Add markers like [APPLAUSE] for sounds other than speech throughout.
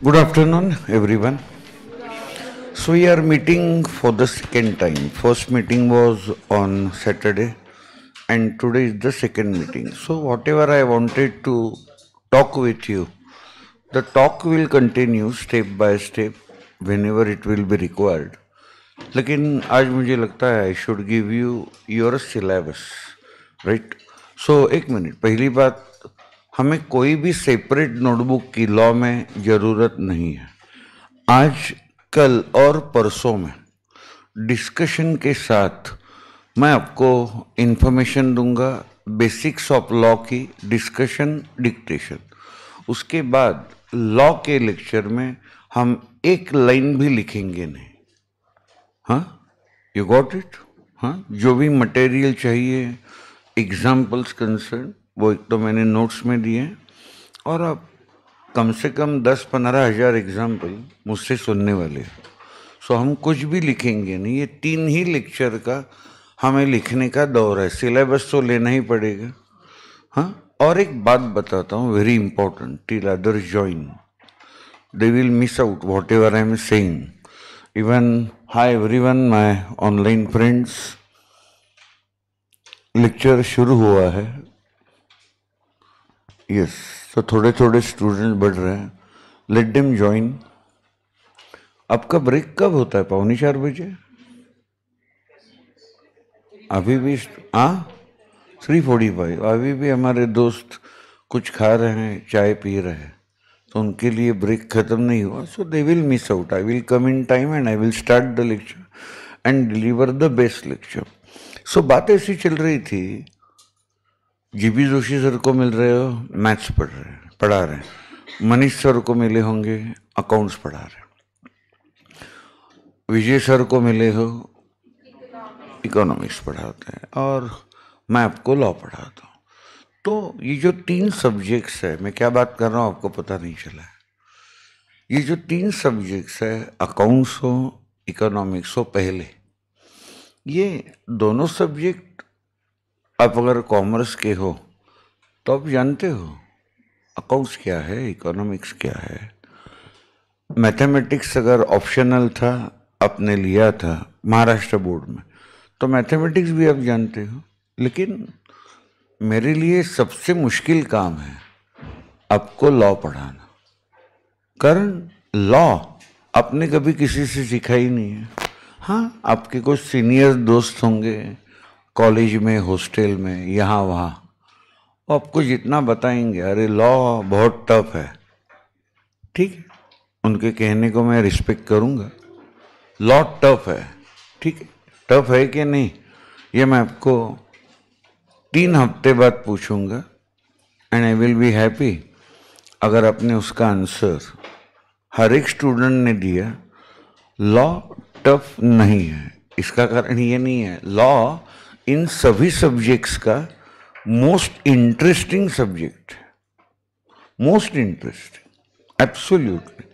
Good afternoon, everyone. So we are meeting for the second time. First meeting was on Saturday, and today is the second meeting. So whatever I wanted to talk with you, the talk will continue step by step whenever it will be required. लेकिन आज मुझे लगता है I should give you your syllabus right so एक minute पहली बात हमें कोई भी सेपरेट नोटबुक की लॉ में ज़रूरत नहीं है आज कल और परसों में डिस्कशन के साथ मैं आपको इन्फॉर्मेशन दूंगा बेसिक्स ऑफ लॉ की डिस्कशन डिक्टेशन उसके बाद लॉ के लेक्चर में हम एक लाइन भी लिखेंगे नहीं हाँ यू गॉट इट हाँ जो भी मटेरियल चाहिए एग्जाम्पल्स कंसर्न वो एक तो मैंने नोट्स में दिए और अब कम से कम दस पंद्रह हज़ार एग्जाम्पल मुझसे सुनने वाले सो हम कुछ भी लिखेंगे नहीं ये तीन ही लेक्चर का हमें लिखने का दौर है सिलेबस तो लेना ही पड़ेगा हाँ और एक बात बताता हूँ very important till other join they will miss out whatever I am saying hi every one my online friends lecture शुरू हुआ है यस तो थोड़े थोड़े स्टूडेंट बढ़ रहे हैं लेट डेम ज्वाइन आपका ब्रेक कब होता है पौने चार बजे अभी भी आ थ्री फोर्टी फाइव अभी भी हमारे दोस्त कुछ खा रहे हैं चाय पी रहे हैं तो उनके लिए ब्रेक ख़त्म नहीं हुआ so they will miss out I will come in time and I will start the lecture and deliver the best lecture so बात ऐसी चल रही थी जीबी जोशी सर को मिल रहे हो मैथ्स पढ़ रहे पढ़ा रहे हैं मनीष सर को मिले होंगे अकाउंट्स पढ़ा रहे हैं विजय सर को मिले हो इकोनॉमिक्स पढ़ाते हैं और मैं आपको लॉ पढ़ाता हूँ तो ये जो तीन सब्जेक्ट्स है मैं क्या बात कर रहा हूँ आपको पता नहीं चला ये जो तीन सब्जेक्ट्स है अकाउंट्स हो इकोनॉमिक्स हो पहले ये दोनों सब्जेक्ट आप अगर कॉमर्स के हो तो आप जानते हो अकाउंट्स क्या है इकोनॉमिक्स क्या है मैथमेटिक्स अगर ऑप्शनल था आपने लिया था महाराष्ट्र बोर्ड में तो मैथमेटिक्स भी आप जानते हो लेकिन मेरे लिए सबसे मुश्किल काम है आपको लॉ पढ़ाना कारण लॉ आपने कभी किसी से सिखाई नहीं है हाँ आपके कुछ सीनियर दोस्त होंगे कॉलेज में हॉस्टल में यहाँ वहाँ वो आपको जितना बताएंगे अरे लॉ बहुत टफ है ठीक है उनके कहने को मैं रिस्पेक्ट करूँगा लॉ टफ है ठीक है टफ है कि नहीं ये मैं आपको तीन हफ्ते बाद पूछूंगा and I will be happy अगर आपने उसका आंसर हर एक स्टूडेंट ने दिया लॉ टफ नहीं है इसका कारण ये नहीं है लॉ इन सभी सब्जेक्ट्स का मोस्ट इंटरेस्टिंग सब्जेक्ट है मोस्ट इंटरेस्टिंग एब्सोल्यूटली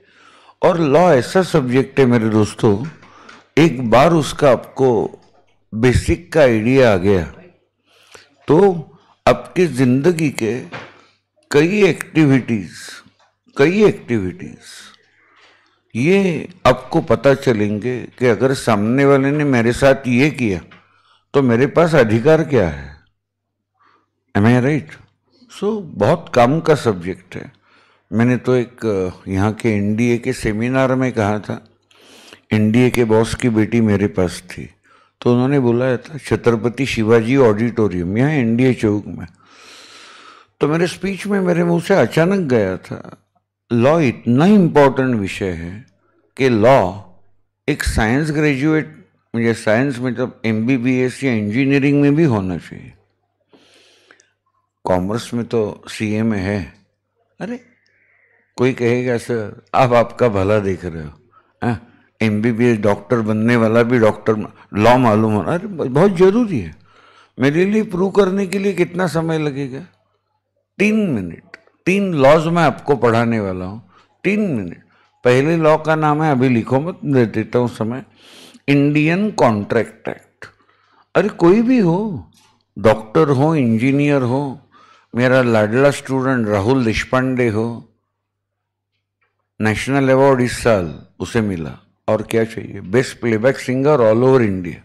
और लॉ ऐसा सब्जेक्ट है मेरे दोस्तों एक बार उसका आपको बेसिक का आइडिया आ गया तो आपकी ज़िंदगी के कई एक्टिविटीज़ कई एक्टिविटीज़ ये आपको पता चलेंगे कि अगर सामने वाले ने मेरे साथ ये किया तो मेरे पास अधिकार क्या है एम आई राइट सो बहुत काम का सब्जेक्ट है मैंने तो एक यहाँ के एनडीए के सेमिनार में कहा था एनडीए के बॉस की बेटी मेरे पास थी तो उन्होंने बुलाया था छत्रपति शिवाजी ऑडिटोरियम यहाँ एनडीए चौक में तो मेरे स्पीच में मेरे मुंह से अचानक गया था लॉ इतना इम्पोर्टेंट विषय है कि लॉ एक साइंस ग्रेजुएट मुझे साइंस में तो एम या इंजीनियरिंग में भी होना चाहिए कॉमर्स में तो ए में है अरे कोई कहेगा सर आप आपका भला देख रहे हो M B B S doctor बनने वाला भी डॉक्टर लॉ मालूम होना अरे बहुत ज़रूरी है मेरे लिए प्रूव करने के लिए कितना समय लगेगा तीन मिनट तीन लॉज मैं आपको पढ़ाने वाला हूँ तीन मिनट पहले लॉ का नाम है अभी लिखो मत देता हूँ समय इंडियन कॉन्ट्रैक्ट एक्ट अरे कोई भी हो डॉक्टर हो इंजीनियर हो मेरा लाडला स्टूडेंट राहुल देशपांडे हो नेशनल अवार्ड इस साल उसे मिला और क्या चाहिए best playback singer all over India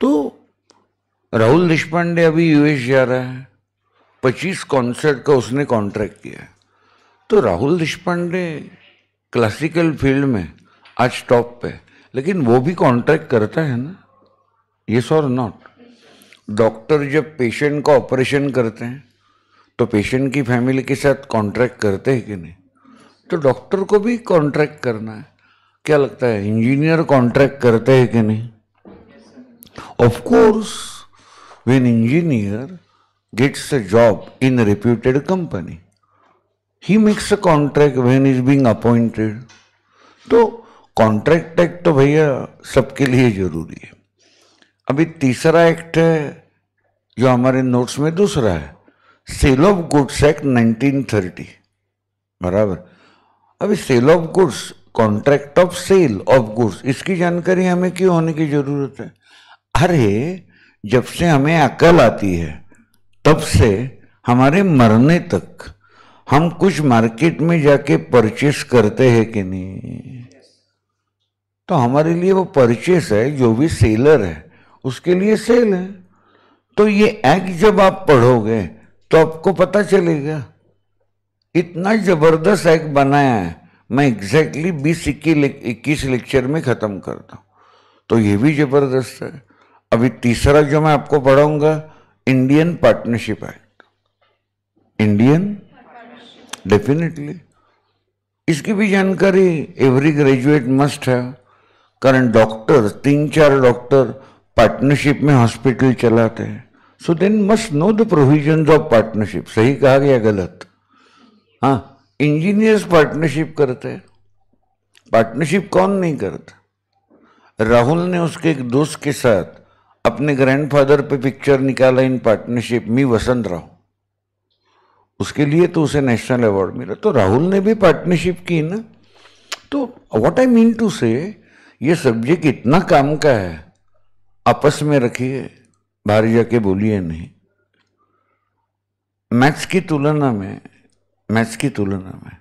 तो राहुल देशपांडे अभी यूएस जा रहा है पच्चीस कॉन्सर्ट का उसने कॉन्ट्रैक्ट किया है तो राहुल देशपांडे क्लासिकल फील्ड में आज टॉप पे लेकिन वो भी कॉन्ट्रैक्ट करता है ना येस और नॉट डॉक्टर जब पेशेंट का ऑपरेशन करते हैं तो पेशेंट की फैमिली के साथ कॉन्ट्रैक्ट करते हैं कि नहीं तो डॉक्टर को भी कॉन्ट्रैक्ट करना है क्या लगता है इंजीनियर कॉन्ट्रैक्ट करते हैं कि नहीं of course when engineer gets a job in reputed company he makes a contract when is he's appointed तो कॉन्ट्रैक्ट एक्ट तो भैया सबके लिए जरूरी है अभी तीसरा एक्ट है जो हमारे नोट्स में दूसरा है sale of goods act nineteen thirty बराबर अभी sale of goods contract of sale of goods इसकी जानकारी हमें क्यों होने की ज़रूरत है अरे जब से हमें अकल आती है तब से हमारे मरने तक हम कुछ मार्केट में जाके परचेस करते हैं कि नहीं तो हमारे लिए वो परचेस है जो भी सेलर है उसके लिए सेल है तो ये एक्ट जब आप पढ़ोगे तो आपको पता चलेगा इतना जबरदस्त एक्ट बनाया है मैं एग्जैक्टली बीस इक्कीस लेक्चर में ख़त्म करता हूँ तो ये भी ज़बरदस्त है अभी तीसरा जो मैं आपको पढ़ाऊंगा Indian partnership act Indian definitely इसकी भी जानकारी एवरी ग्रेजुएट मस्ट है कारण डॉक्टर तीन चार डॉक्टर पार्टनरशिप में हॉस्पिटल चलाते हैं so then must know the provision of partnership सही कहा गया गलत हाँ इंजीनियर्स पार्टनरशिप करते हैं पार्टनरशिप कौन नहीं करता राहुल ने उसके एक दोस्त के साथ अपने ग्रैंडफादर पे पिक्चर निकाला इन पार्टनरशिप मी वसंत राव उसके लिए तो उसे नेशनल अवार्ड मिला तो राहुल ने भी पार्टनरशिप की ना तो व्हाट आई मीन टू से ये सब्जेक्ट इतना काम का है आपस में रखिए बाहर जाके बोलिए नहीं मैथ्स की तुलना में मैथ्स की तुलना में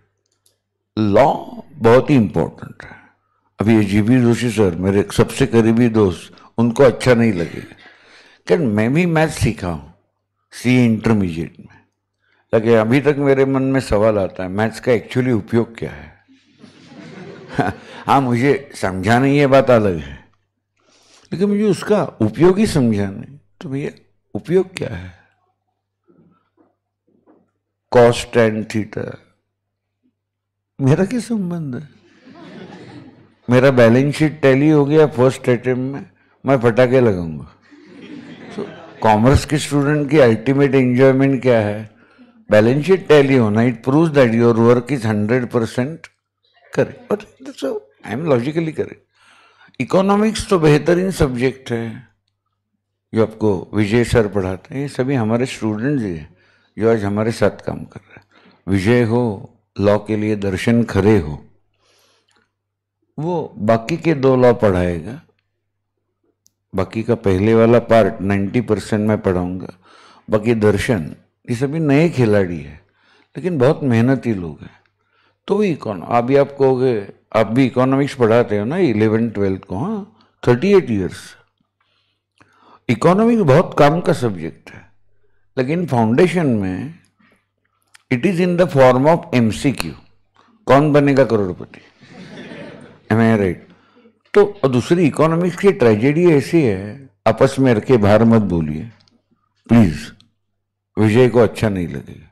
लॉ बहुत ही इम्पोर्टेंट है अभी ये जी जोशी सर मेरे सबसे करीबी दोस्त उनको अच्छा नहीं लगे क्या मैं भी मैथ्स सीखा हूँ सी इंटरमीडिएट में लेकिन अभी तक मेरे मन में सवाल आता है मैथ्स का एक्चुअली उपयोग क्या है [LAUGHS] हाँ मुझे समझा नहीं ये बात अलग है लेकिन मुझे उसका उपयोग ही समझा नहीं तो भैया उपयोग क्या है कॉस्ट एंड थीटा मेरा क्या संबंध है मेरा बैलेंस शीट टैली हो गया फर्स्ट अटेम्प में मैं फटाके लगाऊंगा तो कॉमर्स के स्टूडेंट की अल्टीमेट एंजॉयमेंट क्या है बैलेंस शीट टैली होना it prove that your work is hundred percent correct but I am logically correct economics तो बेहतरीन सब्जेक्ट है जो आपको विजय सर पढ़ाते हैं ये सभी हमारे स्टूडेंट ही हैं जो आज हमारे साथ काम कर रहे हैं विजय हो लॉ के लिए दर्शन खरे हो वो बाकी के दो लॉ पढ़ाएगा बाकी का पहले वाला पार्ट 90 परसेंट मैं पढ़ाऊंगा बाकी दर्शन ये सभी नए खिलाड़ी हैं लेकिन बहुत मेहनती लोग हैं तो भी अभी आप कहोगे आप भी इकोनॉमिक्स पढ़ाते हो ना इलेवन ट्वेल्थ को हाँ थर्टी एट ईयर्स इकोनॉमिक्स बहुत काम का सब्जेक्ट है लेकिन फाउंडेशन में it is in the form of um Kaun Banega Crorepati M I right तो दूसरी इकोनॉमिक्स की ट्रेजेडी ऐसी है आपस में रखे बाहर मत बोलिए प्लीज विजय को अच्छा नहीं लगेगा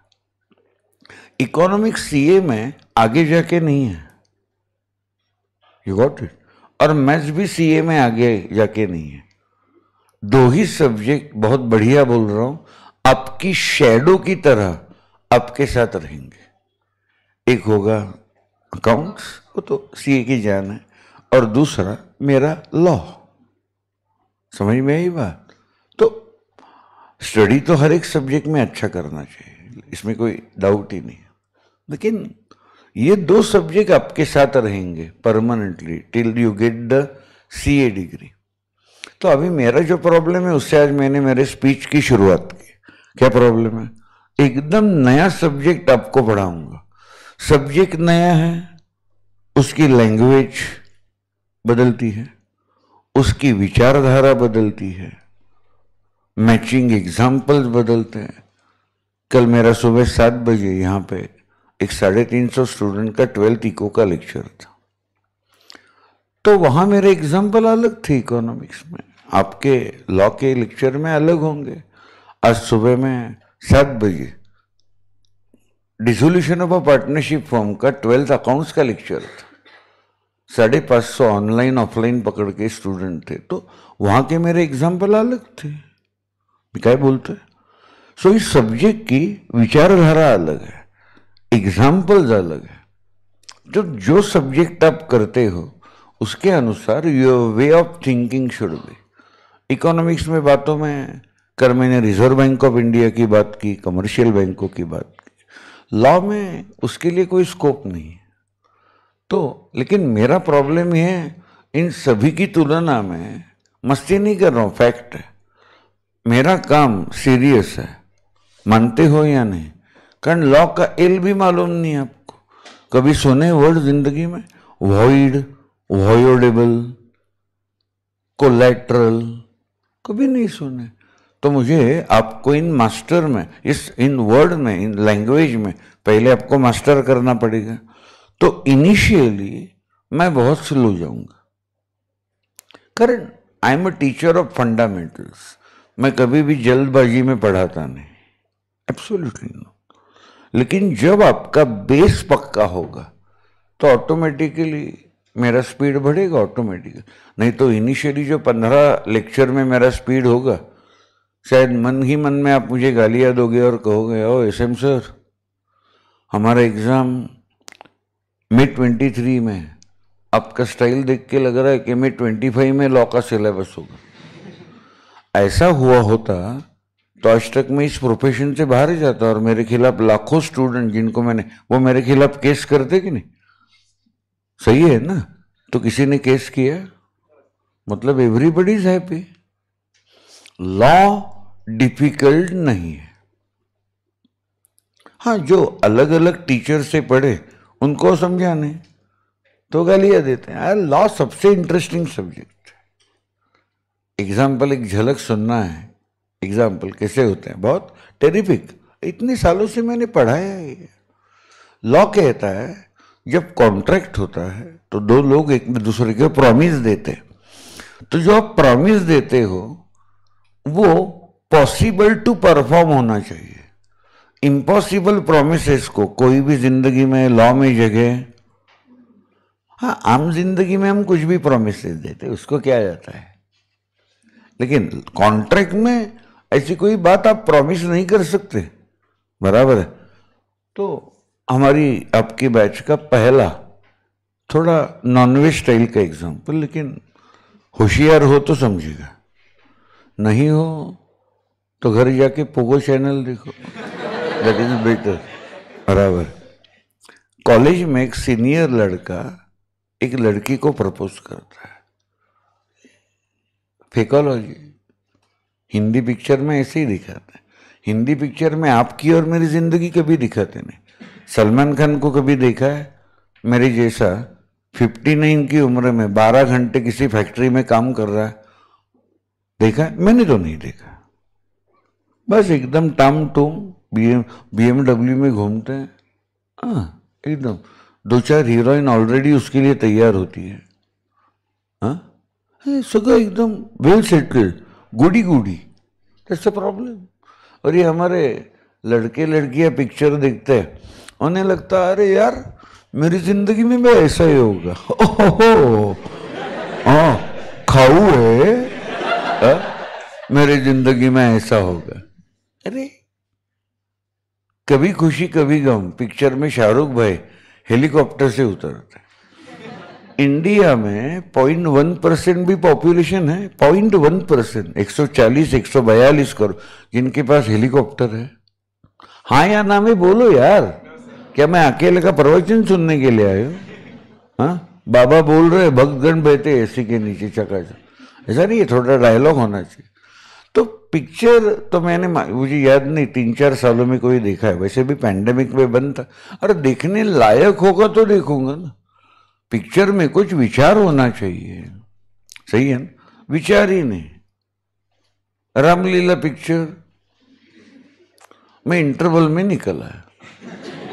इकोनॉमिक्स सीए में आगे जाके नहीं है यू गॉट इट और मैथ्स भी सीए में आगे जाके नहीं है दो ही सब्जेक्ट बहुत बढ़िया बोल रहा हूं आपकी शेडो की तरह आपके साथ रहेंगे एक होगा अकाउंट्स वो तो सीए की जान है और दूसरा मेरा लॉ समझ में आई बात तो स्टडी तो हर एक सब्जेक्ट में अच्छा करना चाहिए इसमें कोई डाउट ही नहीं लेकिन ये दो सब्जेक्ट आपके साथ रहेंगे permanently till you get the C A degree तो अभी मेरा जो प्रॉब्लम है उससे आज मैंने मेरे स्पीच की शुरुआत की क्या प्रॉब्लम है एकदम नया सब्जेक्ट आपको पढ़ाऊंगा सब्जेक्ट नया है उसकी लैंग्वेज बदलती है उसकी विचारधारा बदलती है मैचिंग एग्जाम्पल्स बदलते हैं कल मेरा सुबह सात बजे यहाँ पे एक साढ़े तीन सौ स्टूडेंट का ट्वेल्थ इको का लेक्चर था तो वहां मेरे एग्जाम्पल अलग थे इकोनॉमिक्स में आपके लॉ के लेक्चर में अलग होंगे आज सुबह में सात बजे dissolution of a partnership form का ट्वेल्थ अकाउंट्स का लेक्चर था साढ़े पाँच सौ ऑनलाइन ऑफलाइन पकड़ के स्टूडेंट थे तो वहाँ के मेरे एग्जाम्पल अलग थे क्या बोलते सो so, इस सब्जेक्ट की विचारधारा अलग है एग्जाम्पल्स अलग है जो जो सब्जेक्ट आप करते हो उसके अनुसार your way of thinking should be economics में बातों में कर मैंने रिजर्व बैंक ऑफ इंडिया की बात की कमर्शियल बैंकों की बात की लॉ में उसके लिए कोई स्कोप नहीं है तो लेकिन मेरा प्रॉब्लम यह है इन सभी की तुलना में मस्ती नहीं कर रहा हूँ फैक्ट है मेरा काम सीरियस है मानते हो या नहीं कारण लॉ का एल भी मालूम नहीं है आपको कभी सुने वर्ड जिंदगी में वॉइड वॉयोडेबल कोलेट्रल कभी नहीं सुने तो मुझे आपको इन मास्टर में इस इन वर्ड में इन लैंग्वेज में पहले आपको मास्टर करना पड़ेगा तो इनिशियली मैं बहुत स्लो जाऊंगा कारण I am a teacher of fundamentals मैं कभी भी जल्दबाजी में पढ़ाता नहीं एब्सोल्युटली नो लेकिन जब आपका बेस पक्का होगा तो ऑटोमेटिकली मेरा स्पीड बढ़ेगा ऑटोमेटिकली नहीं तो इनिशियली जो पंद्रह लेक्चर में मेरा स्पीड होगा शायद मन ही मन में आप मुझे गालियाँ दोगे और कहोगे ओ एस एम सर हमारा एग्ज़ाम मे ट्वेंटी थ्री में आपका स्टाइल देख के लग रहा है कि मे ट्वेंटी फाइव में लॉ का सिलेबस होगा ऐसा हुआ होता तो आज तक मैं इस प्रोफेशन से बाहर ही जाता और मेरे खिलाफ लाखों स्टूडेंट जिनको मैंने वो मेरे खिलाफ केस करते कि नहीं सही है ना तो किसी ने केस किया मतलब everybody is happy law difficult नहीं है हाँ जो अलग अलग टीचर से पढ़े उनको समझाने तो गालियां देते हैं यार लॉ सबसे इंटरेस्टिंग सब्जेक्ट एग्जाम्पल एक झलक सुनना है एग्जाम्पल कैसे होते हैं बहुत टेरिफिक इतने सालों से मैंने पढ़ाया है ये लॉ कहता है जब कॉन्ट्रैक्ट होता है तो दो लोग एक दूसरे के प्रॉमिस देते हैं तो जो आप प्रॉमिस देते हो वो पॉसिबल टू परफॉर्म होना चाहिए इम्पॉसिबल प्रोमिस को कोई भी जिंदगी में लॉ में जगह हाँ आम जिंदगी में हम कुछ भी प्रोमिस देते उसको क्या जाता है लेकिन कॉन्ट्रैक्ट में ऐसी कोई बात आप प्रॉमिस नहीं कर सकते बराबर है तो हमारी आपके बैच का पहला थोड़ा नॉनवेज स्टाइल का एग्जाम्पल लेकिन होशियार हो तो समझेगा नहीं हो तो घर जाके पोगो चैनल देखो दैट इज बेटर बराबर कॉलेज में एक सीनियर लड़का एक लड़की को प्रपोज करता है फेकोलॉजी हिंदी पिक्चर में ऐसे ही दिखाते हैं हिंदी पिक्चर में आपकी और मेरी ज़िंदगी कभी दिखाते नहीं सलमान खान को कभी देखा है मेरे जैसा फिफ्टी नाइन की उम्र में बारह घंटे किसी फैक्ट्री में काम कर रहा है देखा है मैंने तो नहीं देखा बस एकदम टम टूम बी एम में घूमते हैं हाँ एकदम दो चार हीरोइन ऑलरेडी उसके लिए तैयार होती है हाँ, हाँ सगा एकदम well settled goody goody that's a problem और ये हमारे लड़के लड़कियां पिक्चर देखते हैं उन्हें लगता है अरे यार मेरी जिंदगी में भी ऐसा ही होगा ओहो हाँ खाऊ है हाँ, मेरी जिंदगी में ऐसा होगा अरे कभी खुशी कभी गम पिक्चर में शाहरुख भाई हेलीकॉप्टर से उतरते इंडिया में पॉइंट वन परसेंट भी पॉपुलेशन है पॉइंट वन परसेंट एक सौ चालीस एक सौ बयालीस करोड़ जिनके पास हेलीकॉप्टर है हाँ या ना में बोलो यार क्या मैं अकेले का प्रवचन सुनने के लिए आयो हाँ बाबा बोल रहे भक्तगण बहते एसी के नीचे चकाचक ऐसा नहीं है थोड़ा डायलॉग होना चाहिए तो पिक्चर तो मैंने मुझे याद नहीं तीन चार सालों में कोई देखा है वैसे भी पैंडेमिक में बंद था अरे देखने लायक होगा तो देखूंगा ना पिक्चर में कुछ विचार होना चाहिए सही है ना विचार ही नहीं रामलीला पिक्चर मैं इंटरवल में निकला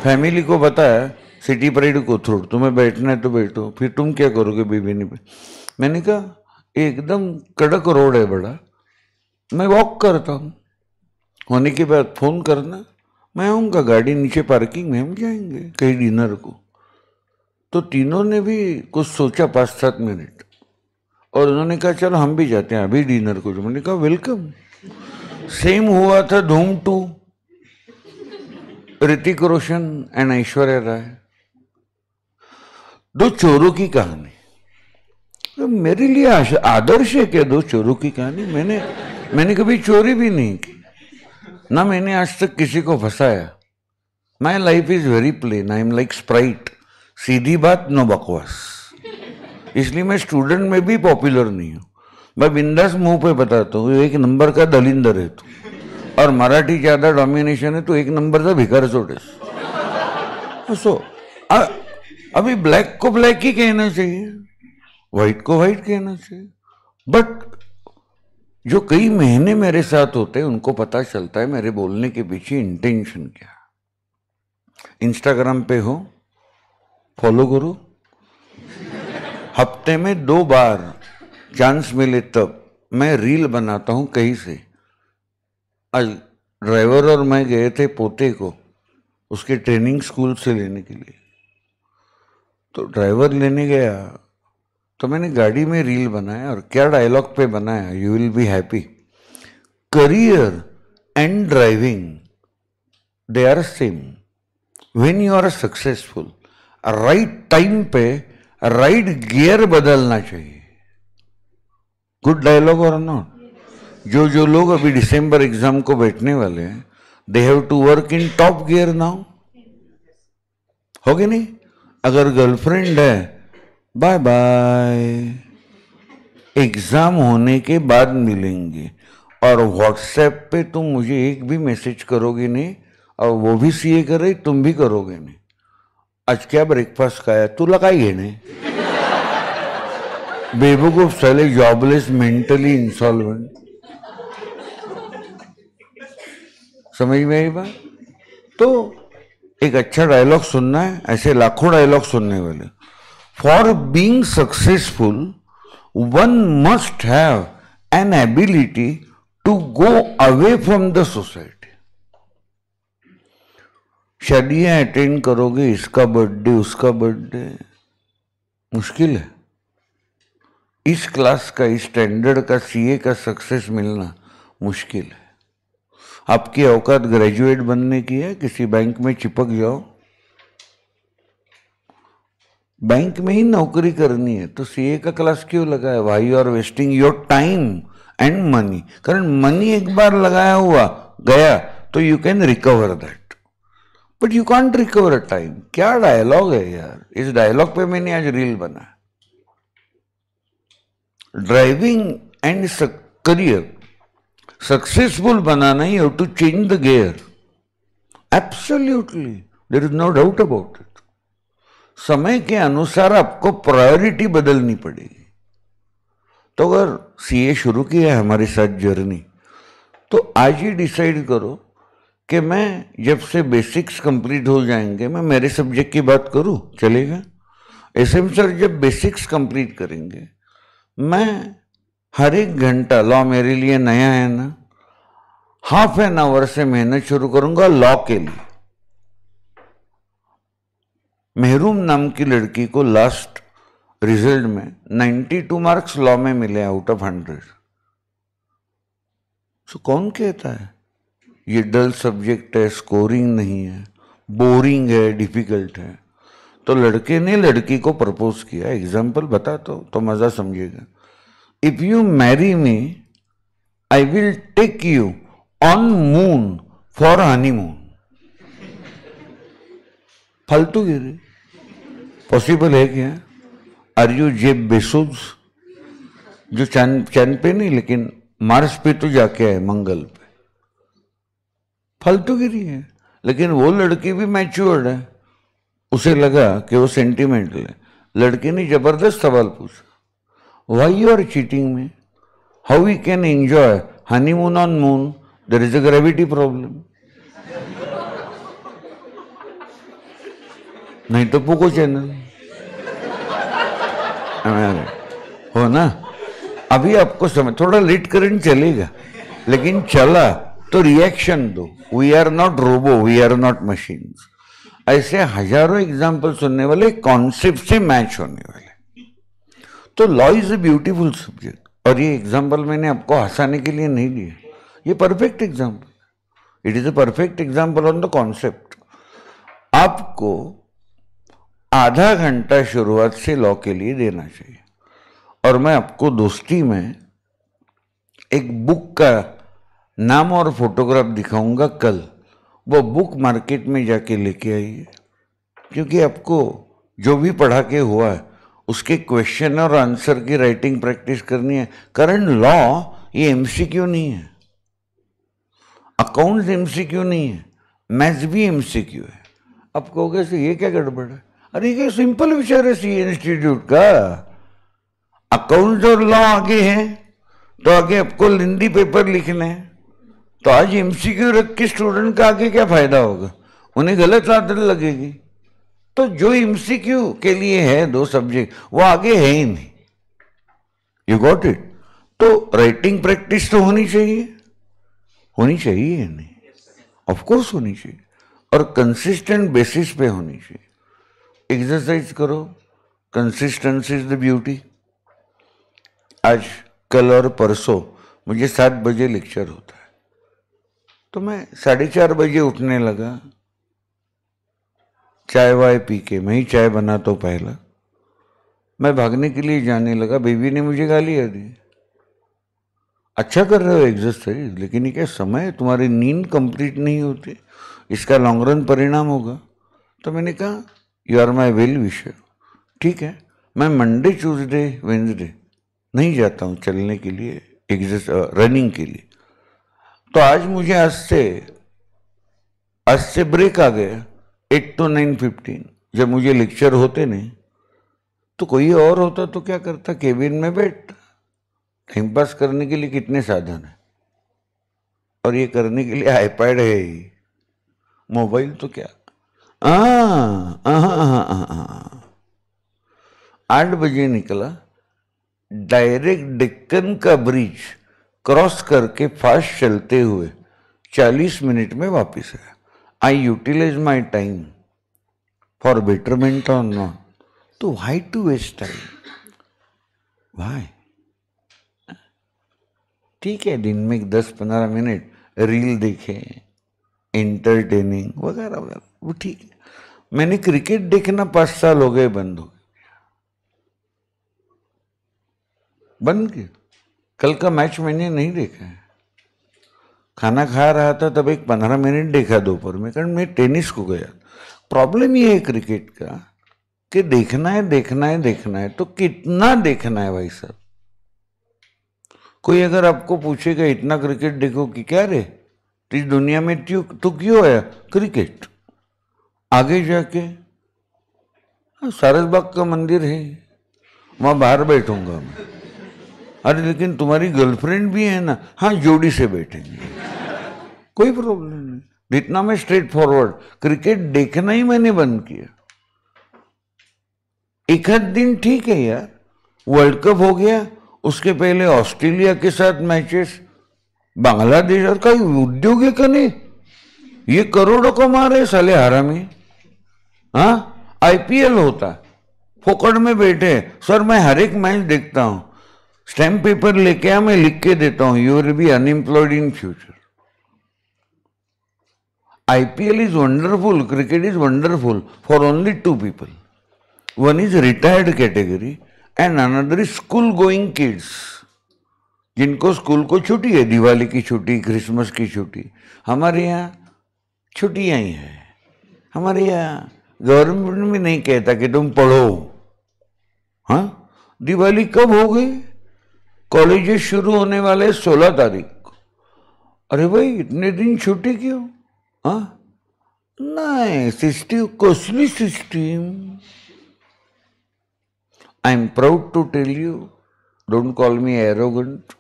फैमिली को बताया सिटी परेड को थ्रू तुम्हें बैठना है तो बैठो फिर तुम क्या करोगे बीबी ने मैंने कहा एकदम कड़क रोड है बड़ा मैं वॉक करता हूँ होने के बाद फ़ोन करना मैं आऊँगा गाड़ी नीचे पार्किंग में हम जाएंगे कहीं डिनर को तो तीनों ने भी कुछ सोचा पाँच सात मिनट और उन्होंने कहा चलो हम भी जाते हैं अभी डिनर को मैंने कहा वेलकम सेम हुआ था धूम टू ऋतिक रोशन एंड ऐश्वर्या राय दो चोरों की कहानी तो मेरे लिए आदर्श है क्या दो चोरों की कहानी मैंने मैंने कभी चोरी भी नहीं की ना मैंने आज तक किसी को फंसाया my life is very plain I am like Sprite सीधी बात नो बकवास इसलिए मैं स्टूडेंट में भी पॉपुलर नहीं हूँ मैं बिंदास मुंह पे बताता हूँ एक नंबर का दलिंदर है तू और मराठी ज़्यादा डोमिनेशन है तो एक नंबर का भिकार छोटे तो सो अभी ब्लैक को ब्लैक ही कहना चाहिए व्हाइट को व्हाइट कहना चाहिए बट जो कई महीने मेरे साथ होते हैं उनको पता चलता है मेरे बोलने के पीछे इंटेंशन क्या इंस्टाग्राम पे हो फॉलो करो हफ्ते में दो बार चांस मिले तब मैं रील बनाता हूँ कहीं से आज ड्राइवर और मैं गए थे पोते को उसके ट्रेनिंग स्कूल से लेने के लिए तो ड्राइवर लेने गया तो मैंने गाड़ी में रील बनाया और क्या डायलॉग पे बनाया you will be happy career and driving they are same when you are successful right time पे राइट गियर बदलना चाहिए गुड डायलॉग और नॉट जो जो लोग अभी डिसम्बर एग्जाम को बैठने वाले हैं they have to work in top gear now हो गया नहीं अगर गर्लफ्रेंड है बाय बाय एग्जाम होने के बाद मिलेंगे और व्हाट्सएप पे तुम मुझे एक भी मैसेज करोगे नहीं और वो भी सीए करे तुम भी करोगे नहीं आज क्या ब्रेकफास्ट खाया तुला काय नहीं बेबूकूफ झाले जॉबलेस मेंटली इंसॉल्वेंट समझ में आई बात तो एक अच्छा डायलॉग सुनना है ऐसे लाखों डायलॉग सुनने वाले for being successful one must have an ability to go away from the society शादियाँ अटेंड करोगे इसका बर्थडे उसका बर्थडे मुश्किल है इस क्लास का इस स्टैंडर्ड का सीए का सक्सेस मिलना मुश्किल है आपकी औकात ग्रेजुएट बनने की है किसी बैंक में चिपक जाओ बैंक में ही नौकरी करनी है तो सीए का क्लास क्यों लगाया भाई are wasting your time and money कारण मनी एक बार लगाया हुआ गया तो you can recover that but you can't recover a time क्या डायलॉग है यार इस डायलॉग पे मैंने आज रील बना ड्राइविंग एंड करियर सक्सेसफुल बनाना ही how to change the gear absolutely there is no doubt about it समय के अनुसार आपको प्रायोरिटी बदलनी पड़ेगी तो अगर सीए शुरू किया है हमारे साथ जर्नी तो आज ही डिसाइड करो कि मैं जब से बेसिक्स कंप्लीट हो जाएंगे मैं मेरे सब्जेक्ट की बात करूं चलेगा एस एम सर जब बेसिक्स कंप्लीट करेंगे मैं हर एक घंटा लॉ मेरे लिए नया है ना हाफ एन आवर से मेहनत शुरू करूंगा लॉ के लिए मेहरूम नाम की लड़की को लास्ट रिजल्ट में 92 मार्क्स लॉ में मिले आउट ऑफ हंड्रेड सो कौन कहता है ये डल सब्जेक्ट है स्कोरिंग नहीं है बोरिंग है डिफिकल्ट है तो लड़के ने लड़की को प्रपोज किया एग्जाम्पल बता तो, तो मज़ा समझेगा if you marry me I will take you on moon for honeymoon फालतू गिरे पॉसिबल है क्या आर यू जेब बेसुज जो चैन चैन पे नहीं लेकिन मार्स पे तो जाके आए मंगल पे तो रही है लेकिन वो लड़की भी मैच्योर्ड है उसे लगा कि वो सेंटिमेंटल है लड़की ने जबरदस्त सवाल पूछा वाई यू आर चीटिंग में how you can enjoy honeymoon on moon there is a gravity problem नहीं तो पुको चैनल हो ना अभी आपको समय थोड़ा लेट करंट चलेगा लेकिन चला तो रिएक्शन दो we are not robo we are not machine ऐसे हजारों एग्जाम्पल सुनने वाले कॉन्सेप्ट से मैच होने वाले तो law is a beautiful subject और ये एग्जाम्पल मैंने आपको हंसाने के लिए नहीं लिया ये perfect example it is a perfect example on the concept आपको आधा घंटा शुरुआत से लॉ के लिए देना चाहिए और मैं आपको दोस्ती में एक बुक का नाम और फोटोग्राफ दिखाऊंगा कल वो बुक मार्केट में जाके लेके आइए क्योंकि आपको जो भी पढ़ा के हुआ है उसके क्वेश्चन और आंसर की राइटिंग प्रैक्टिस करनी है करंट लॉ ये एमसीक्यू नहीं है अकाउंट्स एमसीक्यू नहीं है मैथ्स भी एमसीक्यू है आप कहोगे सर ये क्या गड़बड़ है अरे ये सिंपल विषय है सी इंस्टीट्यूट का अकाउंट्स और लॉ आगे है तो आगे आपको लिंदी पेपर लिखने हैं तो आज एमसीक्यू रख के स्टूडेंट का आगे क्या फायदा होगा उन्हें गलत आदत लगेगी तो जो एमसीक्यू के लिए है दो सब्जेक्ट वो आगे है ही नहीं यू गॉट इट तो राइटिंग प्रैक्टिस तो होनी चाहिए होनी चाहिए नहीं ऑफकोर्स होनी चाहिए और कंसिस्टेंट बेसिस पे होनी चाहिए एक्सरसाइज करो कंसिस्टेंसी इज द ब्यूटी आज कल और परसों मुझे सात बजे लेक्चर होता है तो मैं साढ़े चार बजे उठने लगा चाय वाय पी के मैं ही चाय बना तो पहला मैं भागने के लिए जाने लगा बेबी ने मुझे गाली दी अच्छा कर रहे हो एक्सरसाइज लेकिन ये क्या समय तुम्हारी नींद कंप्लीट नहीं होती इसका लॉन्ग रन परिणाम होगा तो मैंने कहा you are my well wisher ठीक है मैं मंडे ट्यूजडे वेंसडे नहीं जाता हूँ चलने के लिए एग्जस रनिंग uh, के लिए तो आज मुझे आज से आज से ब्रेक आ गया एट टू नाइन फिफ्टीन जब मुझे लेक्चर होते नहीं तो कोई और होता तो क्या करता केबिन में बैठता टाइम पास करने के लिए कितने साधन है और ये करने के लिए आईपैड है ही मोबाइल तो क्या हाँ, हाँ, हाँ, आठ बजे निकला डायरेक्ट डेक्कन का ब्रिज क्रॉस करके फास्ट चलते हुए 40 मिनट में वापस आया I utilise my time for betterment on not तो why to waste time why ठीक है दिन में दस पंद्रह मिनट रील देखे एंटरटेनिंग वगैरह वगैरह वो ठीक है मैंने क्रिकेट देखना पांच साल हो गए बंद हो गए बंद किया कल का मैच मैंने नहीं देखा है खाना खा रहा था तब एक पंद्रह मिनट देखा दोपहर में कारण मैं टेनिस को गया प्रॉब्लम ये है क्रिकेट का कि देखना है देखना है देखना है तो कितना देखना है भाई साहब कोई अगर आपको पूछेगा इतना क्रिकेट देखो कि क्या रे इस दुनिया में क्यों तो क्यों आया क्रिकेट आगे जाके हाँ, सारस बाग का मंदिर है वहां बाहर बैठूंगा मैं अरे लेकिन तुम्हारी गर्लफ्रेंड भी है ना हाँ जोड़ी से बैठेंगे कोई प्रॉब्लम नहीं जितना मैं स्ट्रेट फॉरवर्ड क्रिकेट देखना ही मैंने बंद किया एक हद दिन ठीक है यार वर्ल्ड कप हो गया उसके पहले ऑस्ट्रेलिया के साथ मैचेस बांग्लादेश और कहीं उद्योग कने ये करोड़ों को मारे साले हरामी हाँ आईपीएल होता फोकड़ में बैठे सर मैं हर एक मैच देखता हूं स्टैम्प पेपर लेके आ मैं लिख के देता हूं you will be unemployed in future IPL is wonderful cricket is wonderful for only two people one is retired category and another is school going kids जिनको स्कूल को छुट्टी है दिवाली की छुट्टी क्रिसमस की छुट्टी हमारे यहाँ छुट्टियाँ ही हैं हमारे यहाँ गवर्नमेंट भी नहीं कहता कि तुम पढ़ो हाँ दिवाली कब हो गई कॉलेज शुरू होने वाले सोलह तारीख को अरे भाई इतने दिन छुट्टी क्यों हाँ? नहीं system costly system I am proud to tell you don't call me arrogant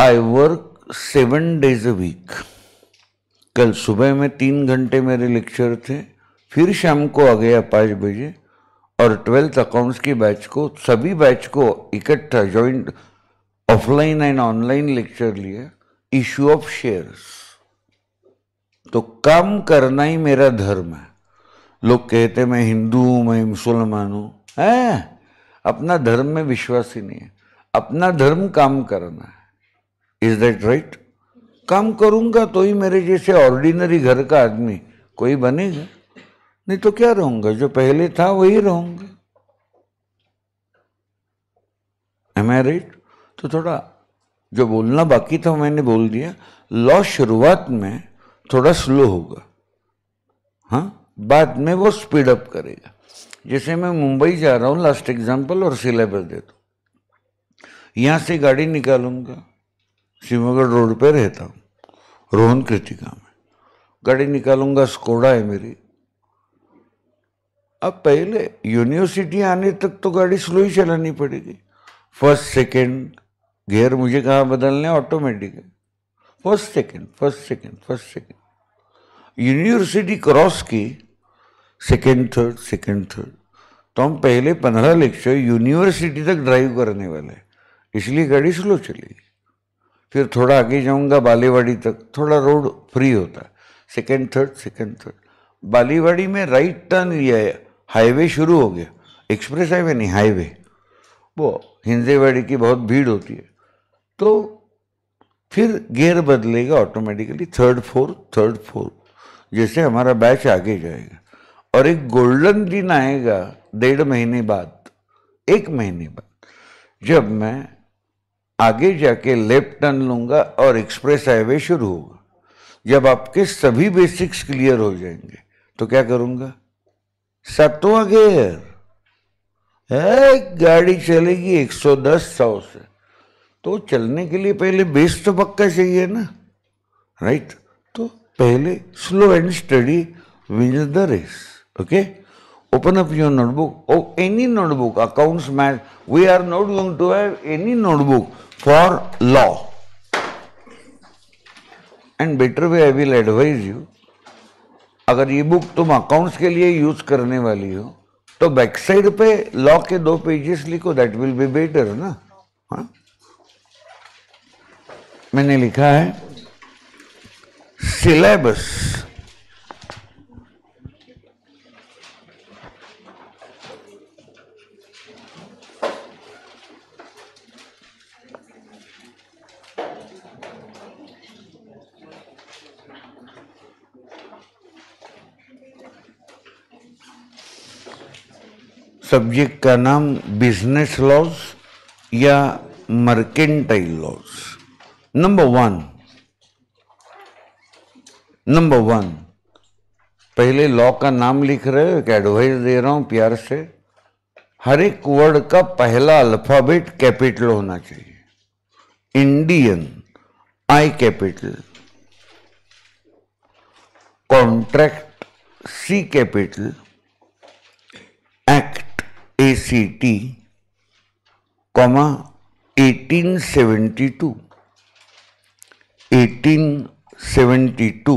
I work seven days a week कल सुबह में तीन घंटे मेरे लेक्चर थे फिर शाम को आ गया पाँच बजे और ट्वेल्थ अकाउंट्स की बैच को सभी बैच को इकट्ठा joint offline and online lecture लिए इश्यू ऑफ शेयर्स तो काम करना ही मेरा धर्म है लोग कहते मैं हिंदू हूं मैं मुसलमान हूं है अपना धर्म में विश्वास ही नहीं है अपना धर्म काम करना है इज दैट राइट काम करूंगा तो ही मेरे जैसे ऑर्डिनरी घर का आदमी कोई बनेगा नहीं तो क्या रहूंगा जो पहले था वही रहूंगा एम आई राइट तो थोड़ा जो बोलना बाकी था मैंने बोल दिया लॉ शुरुआत में थोड़ा स्लो होगा हाँ बाद में वो स्पीड अप करेगा जैसे मैं मुंबई जा रहा हूँ लास्ट एग्जाम्पल और सिलेबस दे दो यहाँ से गाड़ी निकालूंगा शिवगढ़ रोड पे रहता हूँ रोहन कृतिका में गाड़ी निकालूंगा स्कोडा है मेरी अब पहले यूनिवर्सिटी आने तक तो गाड़ी स्लो ही चलानी पड़ेगी फर्स्ट सेकेंड गियर मुझे कहाँ बदलने ऑटोमेटिक है first second first second first second university cross की सेकेंड थर्ड सेकेंड थर्ड तो हम पहले पंद्रह लेक्चर यूनिवर्सिटी तक ड्राइव करने वाले इसलिए गाड़ी स्लो चलेगी फिर थोड़ा आगे जाऊंगा बालेवाड़ी तक थोड़ा रोड फ्री होता है second third second third Balewadi में राइट टर्न लिया है हाईवे शुरू हो गया एक्सप्रेस हाईवे नहीं हाईवे वो हिंदेवाड़ी की बहुत भीड़ होती है तो फिर गियर बदलेगा automatically third four third four जैसे हमारा बैच आगे जाएगा और एक गोल्डन दिन आएगा डेढ़ महीने बाद एक महीने बाद जब मैं आगे जाके लेफ्ट टर्न लूँगा और एक्सप्रेस हाईवे शुरू होगा जब आपके सभी बेसिक्स क्लियर हो जाएंगे तो क्या करूँगा सातवां गेयर एक गाड़ी चलेगी 110 सौ से तो चलने के लिए पहले बेस तो पक्का चाहिए ना राइट right? तो पहले slow and steady wins the race okay open up your notebook oh any notebook accounts match we are not going to have any notebook for law and better way I will advise you अगर E book तुम accounts के लिए use करने वाली हो तो back side पे law के दो पेजेस लिखो दैट विल बी बेटर ना हा? मैंने लिखा है सिलेबस सब्जेक्ट का नाम बिजनेस लॉस या mercantile laws number one number one पहले लॉ का नाम लिख रहे हो एक एडवाइस दे रहा हूं प्यार से हर एक वर्ड का पहला अल्फाबेट कैपिटल होना चाहिए Indian I capital contract C capital A C T comma eighteen seventy two eighteen seventy two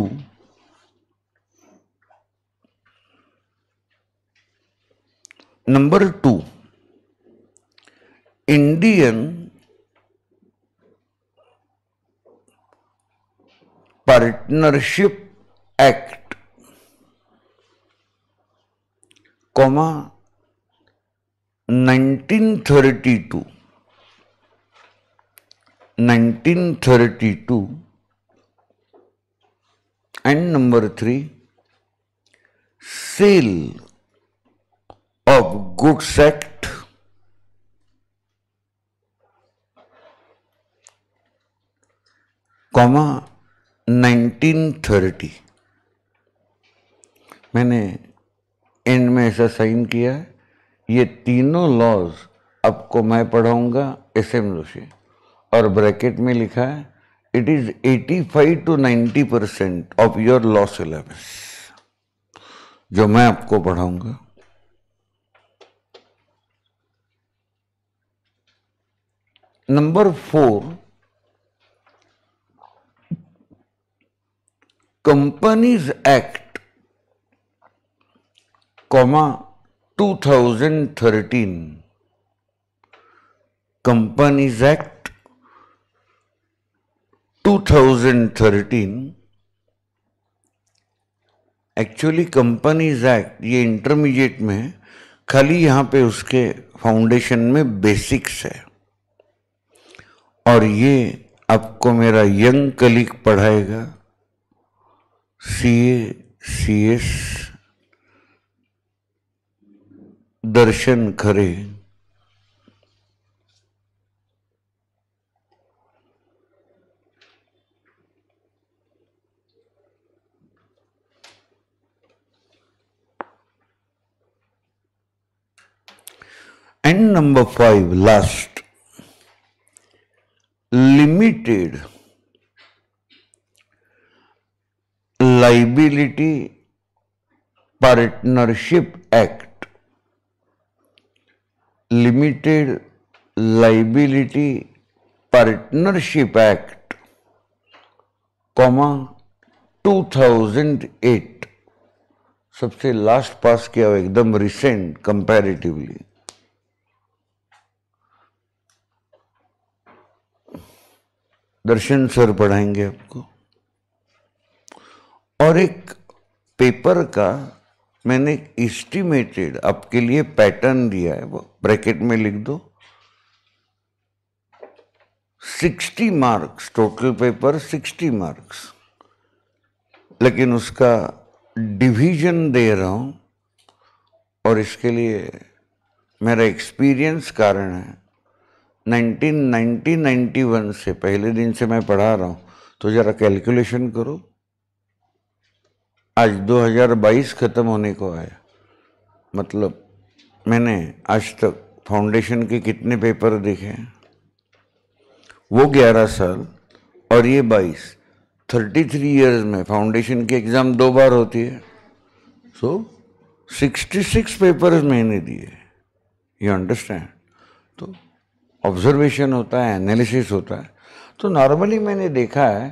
number two Indian partnership act comma 1932 and number 3 sale of goods act comma 1930 मैंने and में ऐसा sign किया है ये तीनों laws आपको मैं पढ़ाऊंगा एस एम जोशी और ब्रैकेट में लिखा है it is 85 to 90 percent of your law syllabus जो मैं आपको पढ़ाऊंगा number four companies act comma 2013 Companies Act 2013 actually companies act ये इंटरमीडिएट में है खाली यहां पे उसके फाउंडेशन में बेसिक्स है और ये आपको मेरा यंग कलीग पढ़ाएगा C A C S Darshan करे and number five last limited liability partnership act limited liability partnership act comma 2008 सबसे लास्ट पास किया हुआ एकदम रिसेंट कंपैरेटिवली दर्शन सर पढ़ाएंगे आपको और एक पेपर का मैंने इस्टीमेटेड आपके लिए पैटर्न दिया है वो ब्रैकेट में लिख दो 60 मार्क्स टोटल पेपर 60 मार्क्स लेकिन उसका डिवीजन दे रहा हूँ और इसके लिए मेरा एक्सपीरियंस कारण है 1990-91 से पहले दिन से मैं पढ़ा रहा हूँ तो ज़रा कैलकुलेशन करो आज 2022 ख़त्म होने को आया मतलब मैंने आज तक फाउंडेशन के कितने पेपर देखे हैं वो 11 साल और ये 22 33 इयर्स में फाउंडेशन की एग्ज़ाम दो बार होती है सो सिक्सटी सिक्स पेपर्स मैंने दिए यू अंडरस्टैंड तो ऑब्जर्वेशन होता है एनालिसिस होता है तो नॉर्मली मैंने देखा है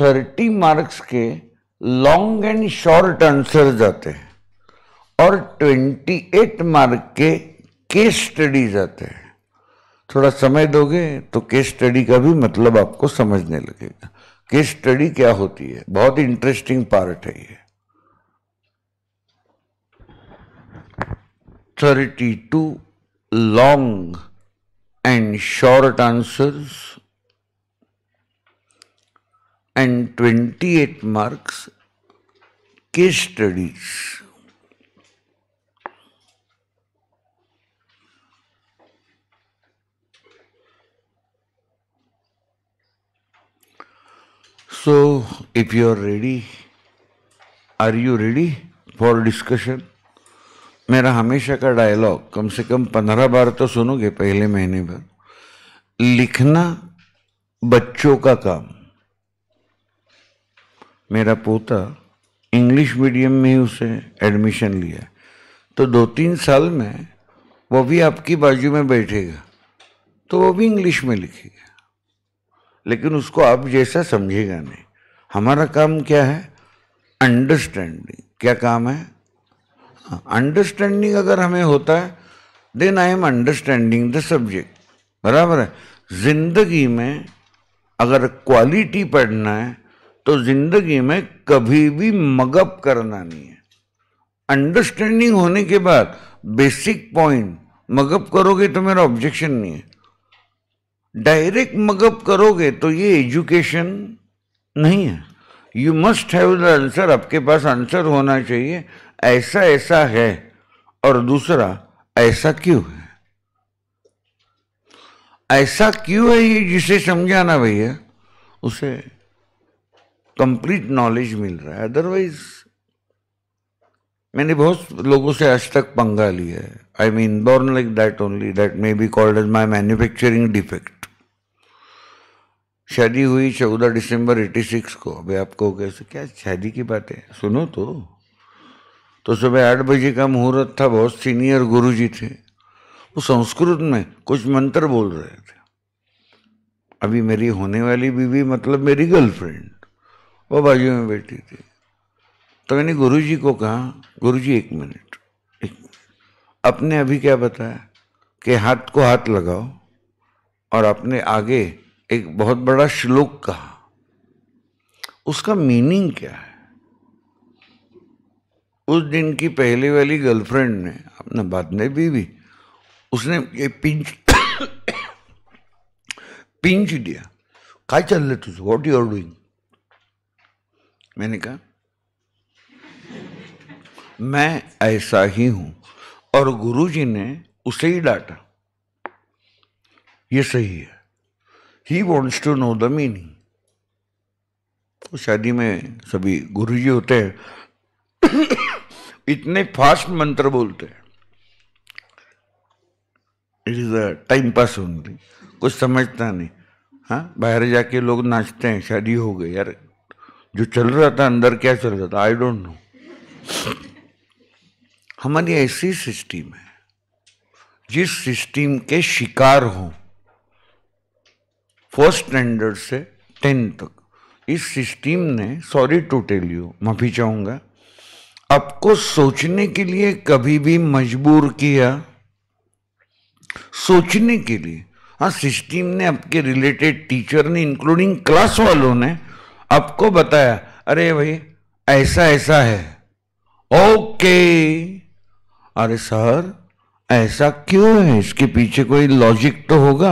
थर्टी मार्क्स के लॉन्ग एंड शॉर्ट आंसर जाते हैं और 28 मार्क के केस स्टडी जाते हैं थोड़ा समय दोगे तो केस स्टडी का भी मतलब आपको समझने लगेगा केस स्टडी क्या होती है बहुत ही इंटरेस्टिंग पार्ट है ये thirty two long and short answers and 28 marks case studies. So, if you are ready, are you ready for discussion? मेरा हमेशा का डायलॉग कम से कम पंद्रह बार तो सुनोगे पहले महीने भर लिखना बच्चों का काम मेरा पोता इंग्लिश मीडियम में ही उसे एडमिशन लिया तो दो तीन साल में वो भी आपकी बाजू में बैठेगा तो वो भी इंग्लिश में लिखेगा लेकिन उसको आप जैसा समझेगा नहीं हमारा काम क्या है अंडरस्टैंडिंग क्या काम है अंडरस्टैंडिंग हाँ, अगर हमें होता है then I am understanding the subject बराबर है जिंदगी में अगर क्वालिटी पढ़ना है तो जिंदगी में कभी भी मगअप करना नहीं है अंडरस्टैंडिंग होने के बाद बेसिक पॉइंट मगअप करोगे तो मेरा ऑब्जेक्शन नहीं है डायरेक्ट मगअप करोगे तो ये एजुकेशन नहीं है you must have the answer आपके पास आंसर होना चाहिए ऐसा ऐसा है और दूसरा ऐसा क्यों है ऐसा क्यों है ये जिसे समझाना भैया उसे कंप्लीट नॉलेज मिल रहा है अदरवाइज मैंने बहुत लोगों से आज तक पंगा लिया है I mean born like that only that may be called as my manufacturing defect शादी हुई चौदह दिसंबर 86 को अभी आपको कैसे क्या शादी की बात है सुनो तो तो सुबह आठ बजे का मुहूर्त था बहुत सीनियर गुरुजी थे वो संस्कृत में कुछ मंत्र बोल रहे थे अभी मेरी होने वाली बीवी मतलब मेरी गर्लफ्रेंड वो बाजू में बैठी थी तो मैंने गुरु जी को कहा गुरु जी एक मिनट एक अपने अभी क्या बताया कि हाथ को हाथ लगाओ और अपने आगे एक बहुत बड़ा श्लोक कहा उसका मीनिंग क्या है उस दिन की पहले वाली गर्लफ्रेंड ने अपना बाद में भी उसने ये पिंच पिंच दिया चल रहे तुझं वॉट यू आर डूइंग मैंने कहा मैं ऐसा ही हूं और गुरुजी ने उसे ही डांटा ये सही है he wants to know the meaning शादी में सभी गुरुजी होते हैं इतने फास्ट मंत्र बोलते हैं it is a time pass only कुछ समझता नहीं हाँ बाहर जाके लोग नाचते हैं शादी हो गई यार जो चल रहा था अंदर क्या चल रहा था आई डोंट नो हमारी ऐसी सिस्टम है जिस सिस्टम के शिकार हो फर्स्ट स्टैंडर्ड से टेन तक इस सिस्टम ने सॉरी टू टेल यू माफी चाहूंगा आपको सोचने के लिए कभी भी मजबूर किया सोचने के लिए हाँ सिस्टम ने आपके रिलेटेड टीचर ने इंक्लूडिंग क्लास वालों ने आपको बताया अरे भाई ऐसा ऐसा है ओके अरे सर ऐसा क्यों है इसके पीछे कोई लॉजिक तो होगा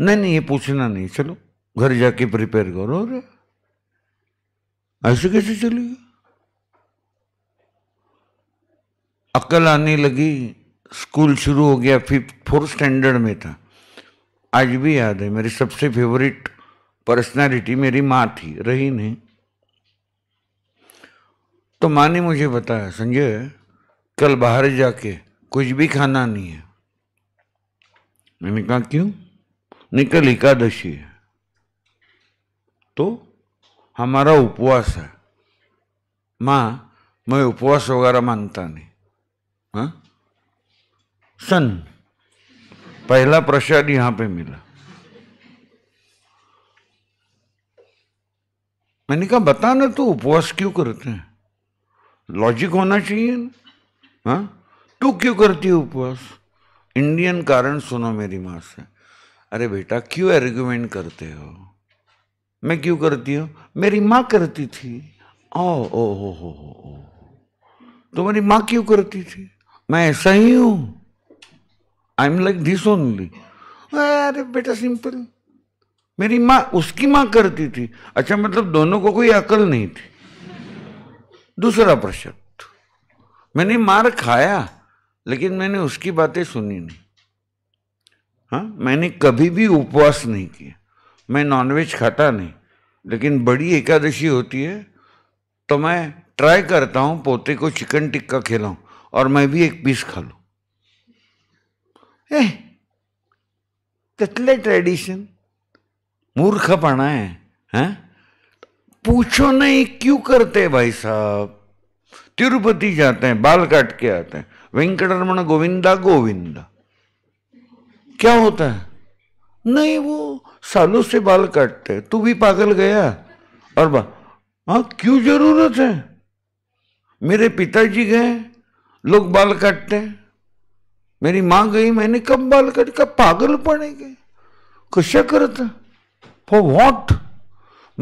नहीं नहीं ये पूछना नहीं चलो घर जाके प्रिपेयर करो अरे ऐसे कैसे चलेगा अक्ल आने लगी स्कूल शुरू हो गया फिफ्थ फोर्थ स्टैंडर्ड में था आज भी याद है मेरे सबसे फेवरेट पर्सनालिटी मेरी माँ थी रही नहीं तो माँ ने मुझे बताया संजय कल बाहर जाके कुछ भी खाना नहीं है मैंने कहा क्यों नहीं कल एकादशी है तो हमारा उपवास है माँ मैं उपवास वगैरह मानता नहीं हाँ सन पहला प्रसाद यहाँ पे मिला मैंने कहा बता ना तो उपवास क्यों करते हैं लॉजिक होना चाहिए ना हाँ? तू क्यों करती है उपवास इंडियन कारण सुनो मेरी माँ से अरे बेटा क्यों एर्ग्यूमेंट करते हो मैं क्यों करती हूँ मेरी माँ करती थी ओ ओ हो हो हो तुम्हारी माँ क्यों करती थी मैं ऐसा ही हूँ I am like this only अरे बेटा सिंपल मेरी माँ उसकी माँ करती थी अच्छा मतलब दोनों को कोई अकल नहीं थी दूसरा प्रश्न मैंने मार खाया लेकिन मैंने उसकी बातें सुनी नहीं हाँ मैंने कभी भी उपवास नहीं किया मैं नॉनवेज खाता नहीं लेकिन बड़ी एकादशी होती है तो मैं ट्राई करता हूँ पोते को चिकन टिक्का खिलाऊं और मैं भी एक पीस खा लूँ कितने ट्रेडिशन मूर्खपणा है हैं पूछो नहीं क्यों करते भाई साहब तिरुपति जाते हैं बाल काट के आते हैं वेंकट रमन गोविंदा गोविंदा क्या होता है नहीं वो सालों से बाल काटते तू भी पागल गया और बा हाँ क्यों जरूरत है मेरे पिताजी गए लोग बाल काटते हैं मेरी माँ गई मैंने कब बाल काट का पागल पड़े गए कुछ करता फॉर वॉट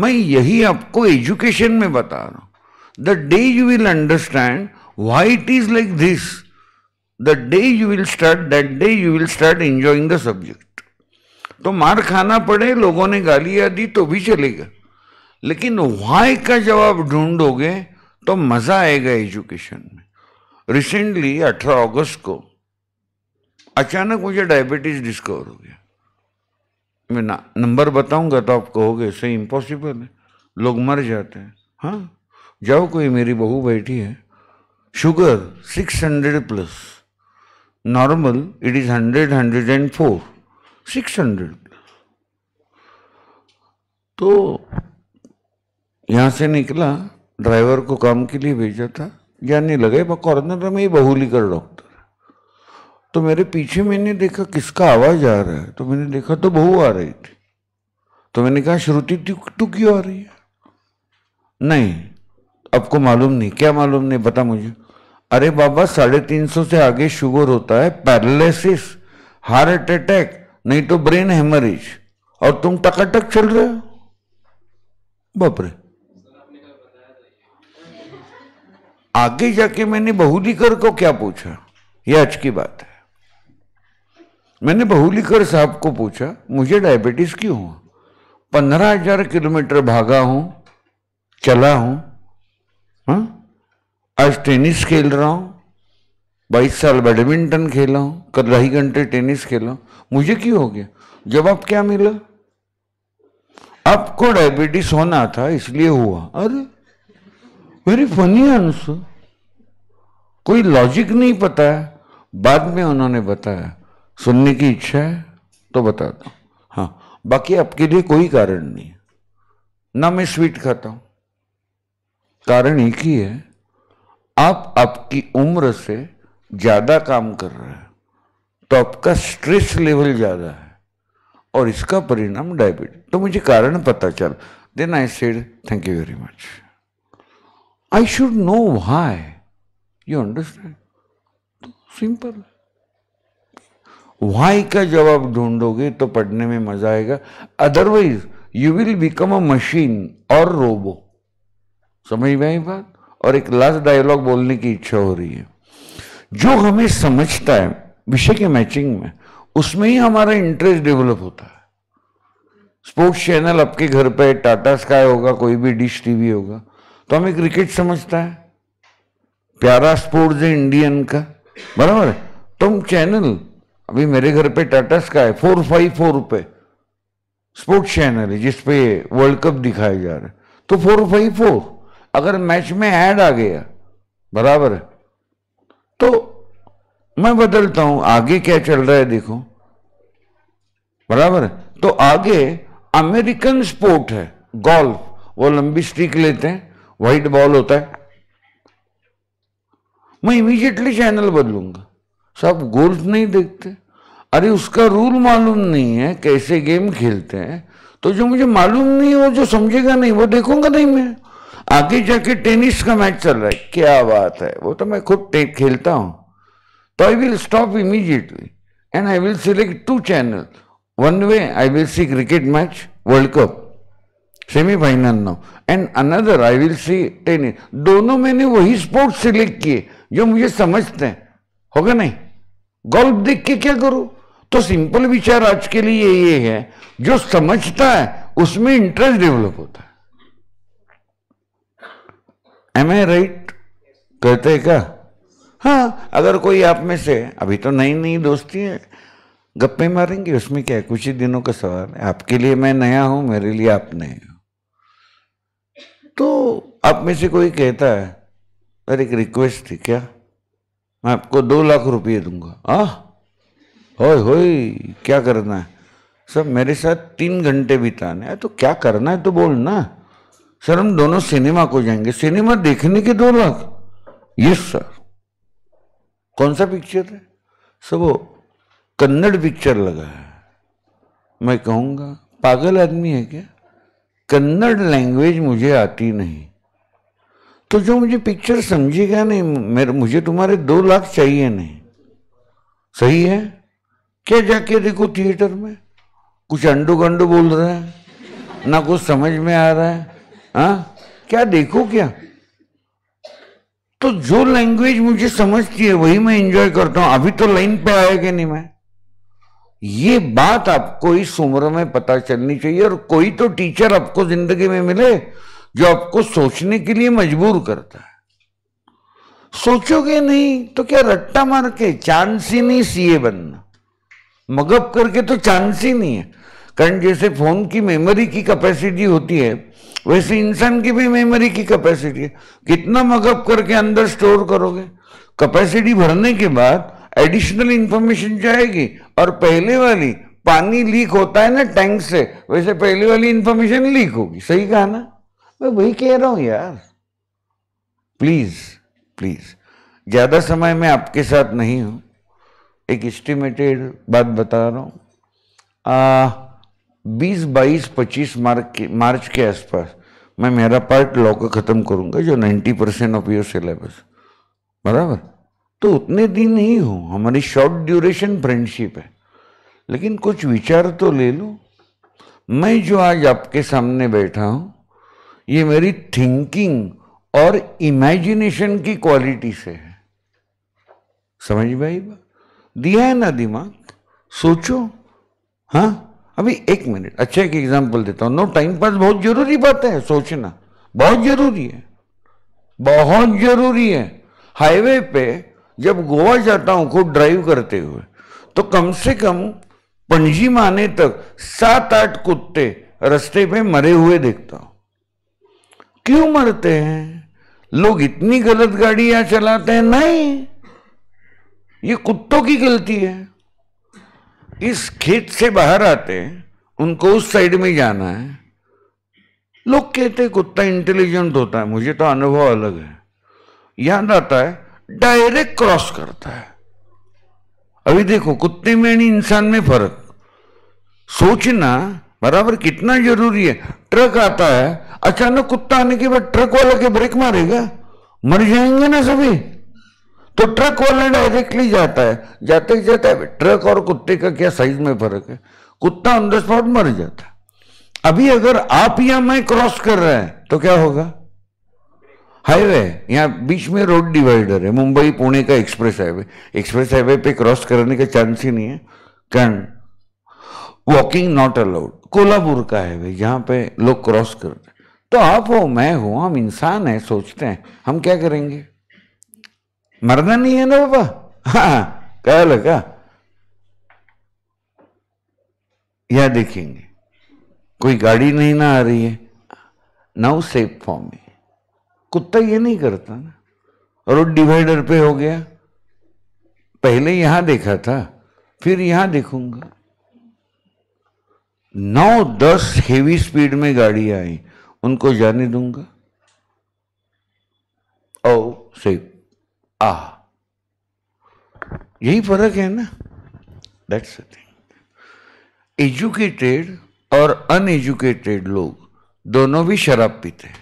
मैं यही आपको एजुकेशन में बता रहा हूं the day you will understand why it is like this the day you will start that day you will start enjoying the subject तो मार खाना पड़े लोगों ने गालियां दी तो भी चलेगा लेकिन वाई का जवाब ढूंढोगे तो मजा आएगा एजुकेशन में रिसेंटली अठारह अगस्त को अचानक मुझे डायबिटीज डिस्कवर हो गया मैं नंबर बताऊंगा तो आप कहोगे सही इम्पॉसिबल है लोग मर जाते हैं हाँ जाओ कोई मेरी बहू बैठी है sugar six hundred plus normal it is hundred hundred and four six hundred तो यहाँ से निकला ड्राइवर को काम के लिए भेजा था जाने लगा कॉर्नर में ही बहुली कर डॉक्टर तो मेरे पीछे मैंने देखा किसका आवाज आ रहा है तो मैंने देखा तो बहू आ रही थी तो मैंने कहा श्रुति तू क्यों आ रही है नहीं आपको मालूम नहीं क्या मालूम नहीं बता मुझे अरे बाबा साढ़े तीन सौ से आगे शुगर होता है पैरालिसिस हार्ट अटैक नहीं तो ब्रेन हेमरेज और तुम टकाटक चल रहे हो बापरे आगे जाके मैंने बहुलीकर को क्या पूछा यह आज की बात है मैंने बहुलीकर साहब को पूछा मुझे डायबिटीज़ क्यों हुआ पंद्रह हजार किलोमीटर भागा हूं चला हा? आज टेनिस खेल रहा हूं बाईस साल बैडमिंटन खेला हूं कल ढाई घंटे टेनिस खेला मुझे क्यों हो गया जवाब क्या मिला आपको डायबिटीज होना था इसलिए हुआ अरे वेरी फनी आंसर कोई लॉजिक नहीं पता है बाद में उन्होंने बताया सुनने की इच्छा है तो बता दो हाँ बाकी आपके लिए कोई कारण नहीं ना मैं स्वीट खाता हूं कारण एक ही है आप आपकी उम्र से ज्यादा काम कर रहे हैं तो आपका स्ट्रेस लेवल ज्यादा है और इसका परिणाम डायबिटीज तो मुझे कारण पता चल then I said thank you very much I should know why you understand simple है वाई का जवाब ढूंढोगे तो पढ़ने में मजा आएगा otherwise you will become a machine और रोबो समझ में आई बात और एक लास्ट डायलॉग बोलने की इच्छा हो रही है जो हमें समझता है विषय के मैचिंग में उसमें ही हमारा इंटरेस्ट डेवलप होता है स्पोर्ट्स चैनल आपके घर पर टाटा स्काई होगा कोई भी डिश टीवी होगा तो हमें क्रिकेट समझता है प्यारा स्पोर्ट्स है इंडियन का बराबर है तुम चैनल अभी मेरे घर पे टाटा स्काई है फोर फाइव फोर पे स्पोर्ट्स चैनल है जिसपे वर्ल्ड कप दिखाया जा रहा है तो फोर फाइव फोर अगर मैच में ऐड आ गया बराबर तो मैं बदलता हूं आगे क्या चल रहा है देखो बराबर तो आगे अमेरिकन स्पोर्ट है गोल्फ वो लंबी स्टिक लेते हैं व्हाइट बॉल होता है मैं इमीजिएटली चैनल बदलूंगा सब गोल्फ नहीं देखते अरे उसका रूल मालूम नहीं है कैसे गेम खेलते हैं तो जो मुझे मालूम नहीं वो जो समझेगा नहीं वो देखूंगा नहीं मैं आगे जाके टेनिस का मैच चल रहा है क्या बात है वो तो मैं खुद खेलता हूँ तो I will stop immediately and I will select two channel one way I will see cricket match world cup semifinal no and another I will see tennis दोनों मैंने वही स्पोर्ट्स सिलेक्ट किए जो मुझे समझते हैं होगा नहीं गॉल्फ देख के क्या करो तो सिंपल विचार आज के लिए ये है जो समझता है उसमें इंटरेस्ट डेवलप होता है एम आई राइट कहते हैं क्या हाँ अगर कोई आप में से अभी तो नई नई दोस्ती है गप्पे मारेंगे उसमें क्या है कुछ ही दिनों का सवाल है आपके लिए मैं नया हूं मेरे लिए आप नए हो तो आप में से कोई कहता है अरे एक रिक्वेस्ट थी क्या मैं आपको दो लाख रुपये दूंगा आ होय होय क्या करना है सर मेरे साथ तीन घंटे बिताने है तो क्या करना है तो बोल ना सर हम दोनों सिनेमा को जाएंगे सिनेमा देखने के दो लाख यस सर कौन सा पिक्चर है सर वो कन्नड़ पिक्चर लगा है मैं कहूँगा पागल आदमी है क्या कन्नड़ लैंग्वेज मुझे आती नहीं तो जो मुझे पिक्चर समझेगा नहीं मेरे मुझे तुम्हारे दो लाख चाहिए नहीं सही है क्या जाके देखो थिएटर में कुछ अंडू गंडू बोल रहे हैं ना कुछ समझ में आ रहा है हा? क्या देखो क्या तो जो लैंग्वेज मुझे समझती है वही मैं एंजॉय करता हूं अभी तो लाइन पे आया कि नहीं मैं ये बात आपको इस उम्र में पता चलनी चाहिए और कोई तो टीचर आपको जिंदगी में मिले जो आपको सोचने के लिए मजबूर करता है सोचोगे नहीं तो क्या रट्टा मार के चांस ही नहीं सीए बनना मगप करके तो चांस ही नहीं है कारण जैसे फोन की मेमोरी की कैपेसिटी होती है वैसे इंसान की भी मेमोरी की कैपेसिटी है कितना मगअप करके अंदर स्टोर करोगे कैपेसिटी भरने के बाद एडिशनल इंफॉर्मेशन जाएगी और पहले वाली पानी लीक होता है ना टैंक से वैसे पहले वाली इंफॉर्मेशन लीक होगी सही कहा ना मैं वही कह रहा हूं यार प्लीज प्लीज ज्यादा समय मैं आपके साथ नहीं हूं एक एस्टिमेटेड बात बता रहा हूं बीस बाईस पच्चीस मार्च के मार्च के आसपास मैं मेरा पार्ट लॉ का ख़त्म करूंगा जो ninety percent of your syllabus बराबर तो उतने दिन ही हो हमारी शॉर्ट ड्यूरेशन फ्रेंडशिप है लेकिन कुछ विचार तो ले लो मैं जो आज आपके सामने बैठा हूँ ये मेरी थिंकिंग और इमेजिनेशन की क्वालिटी से है समझ में आई बात दिया है ना दिमाग सोचो हाँ अभी एक मिनट अच्छा एक एग्जाम्पल देता हूं नो टाइम पास बहुत जरूरी बात है सोचना बहुत जरूरी है बहुत जरूरी है हाईवे पे जब गोवा जाता हूं खुद ड्राइव करते हुए तो कम से कम पणजी में आने तक सात आठ कुत्ते रास्ते पे मरे हुए देखता हूं क्यों मरते हैं लोग इतनी गलत गाड़ियां चलाते हैं नहीं ये कुत्तों की गलती है इस खेत से बाहर आते हैं उनको उस साइड में जाना है लोग कहते कुत्ता इंटेलिजेंट होता है मुझे तो अनुभव अलग है याद आता है डायरेक्ट क्रॉस करता है अभी देखो कुत्ते में यानी इंसान में फर्क सोचना बराबर कितना जरूरी है ट्रक आता है अचानक कुत्ता आने के बाद ट्रक वाला के ब्रेक मारेगा मर जाएंगे ना सभी तो ट्रक वाला डायरेक्टली जाता है जाते ही जाता है ट्रक और कुत्ते का क्या साइज में फर्क है कुत्ता ऑन द स्पॉट मर जाता है अभी अगर आप या मैं क्रॉस कर रहे हैं तो क्या होगा हाईवे यहाँ बीच में रोड डिवाइडर है मुंबई पुणे का एक्सप्रेस हाईवे एक्सप्रेस हाईवे पे क्रॉस करने का चांस ही नहीं है can walking not allowed Kolhapur का है भाई यहाँ पे लोग क्रॉस कर रहे तो आप हो मैं हूं हम इंसान है सोचते हैं हम क्या करेंगे मरना नहीं है ना बाबा हाँ क्या लगा यह देखेंगे कोई गाड़ी नहीं ना आ रही है नाउ सेफ फॉर्म में कुत्ता ये नहीं करता ना रोड डिवाइडर पे हो गया पहले यहां देखा था फिर यहां देखूंगा नौ दस हेवी स्पीड में गाड़ी आई उनको जाने दूंगा ओ से आ यही फर्क है ना दैट्स थिंग एजुकेटेड और अनएजुकेटेड लोग दोनों भी शराब पीते हैं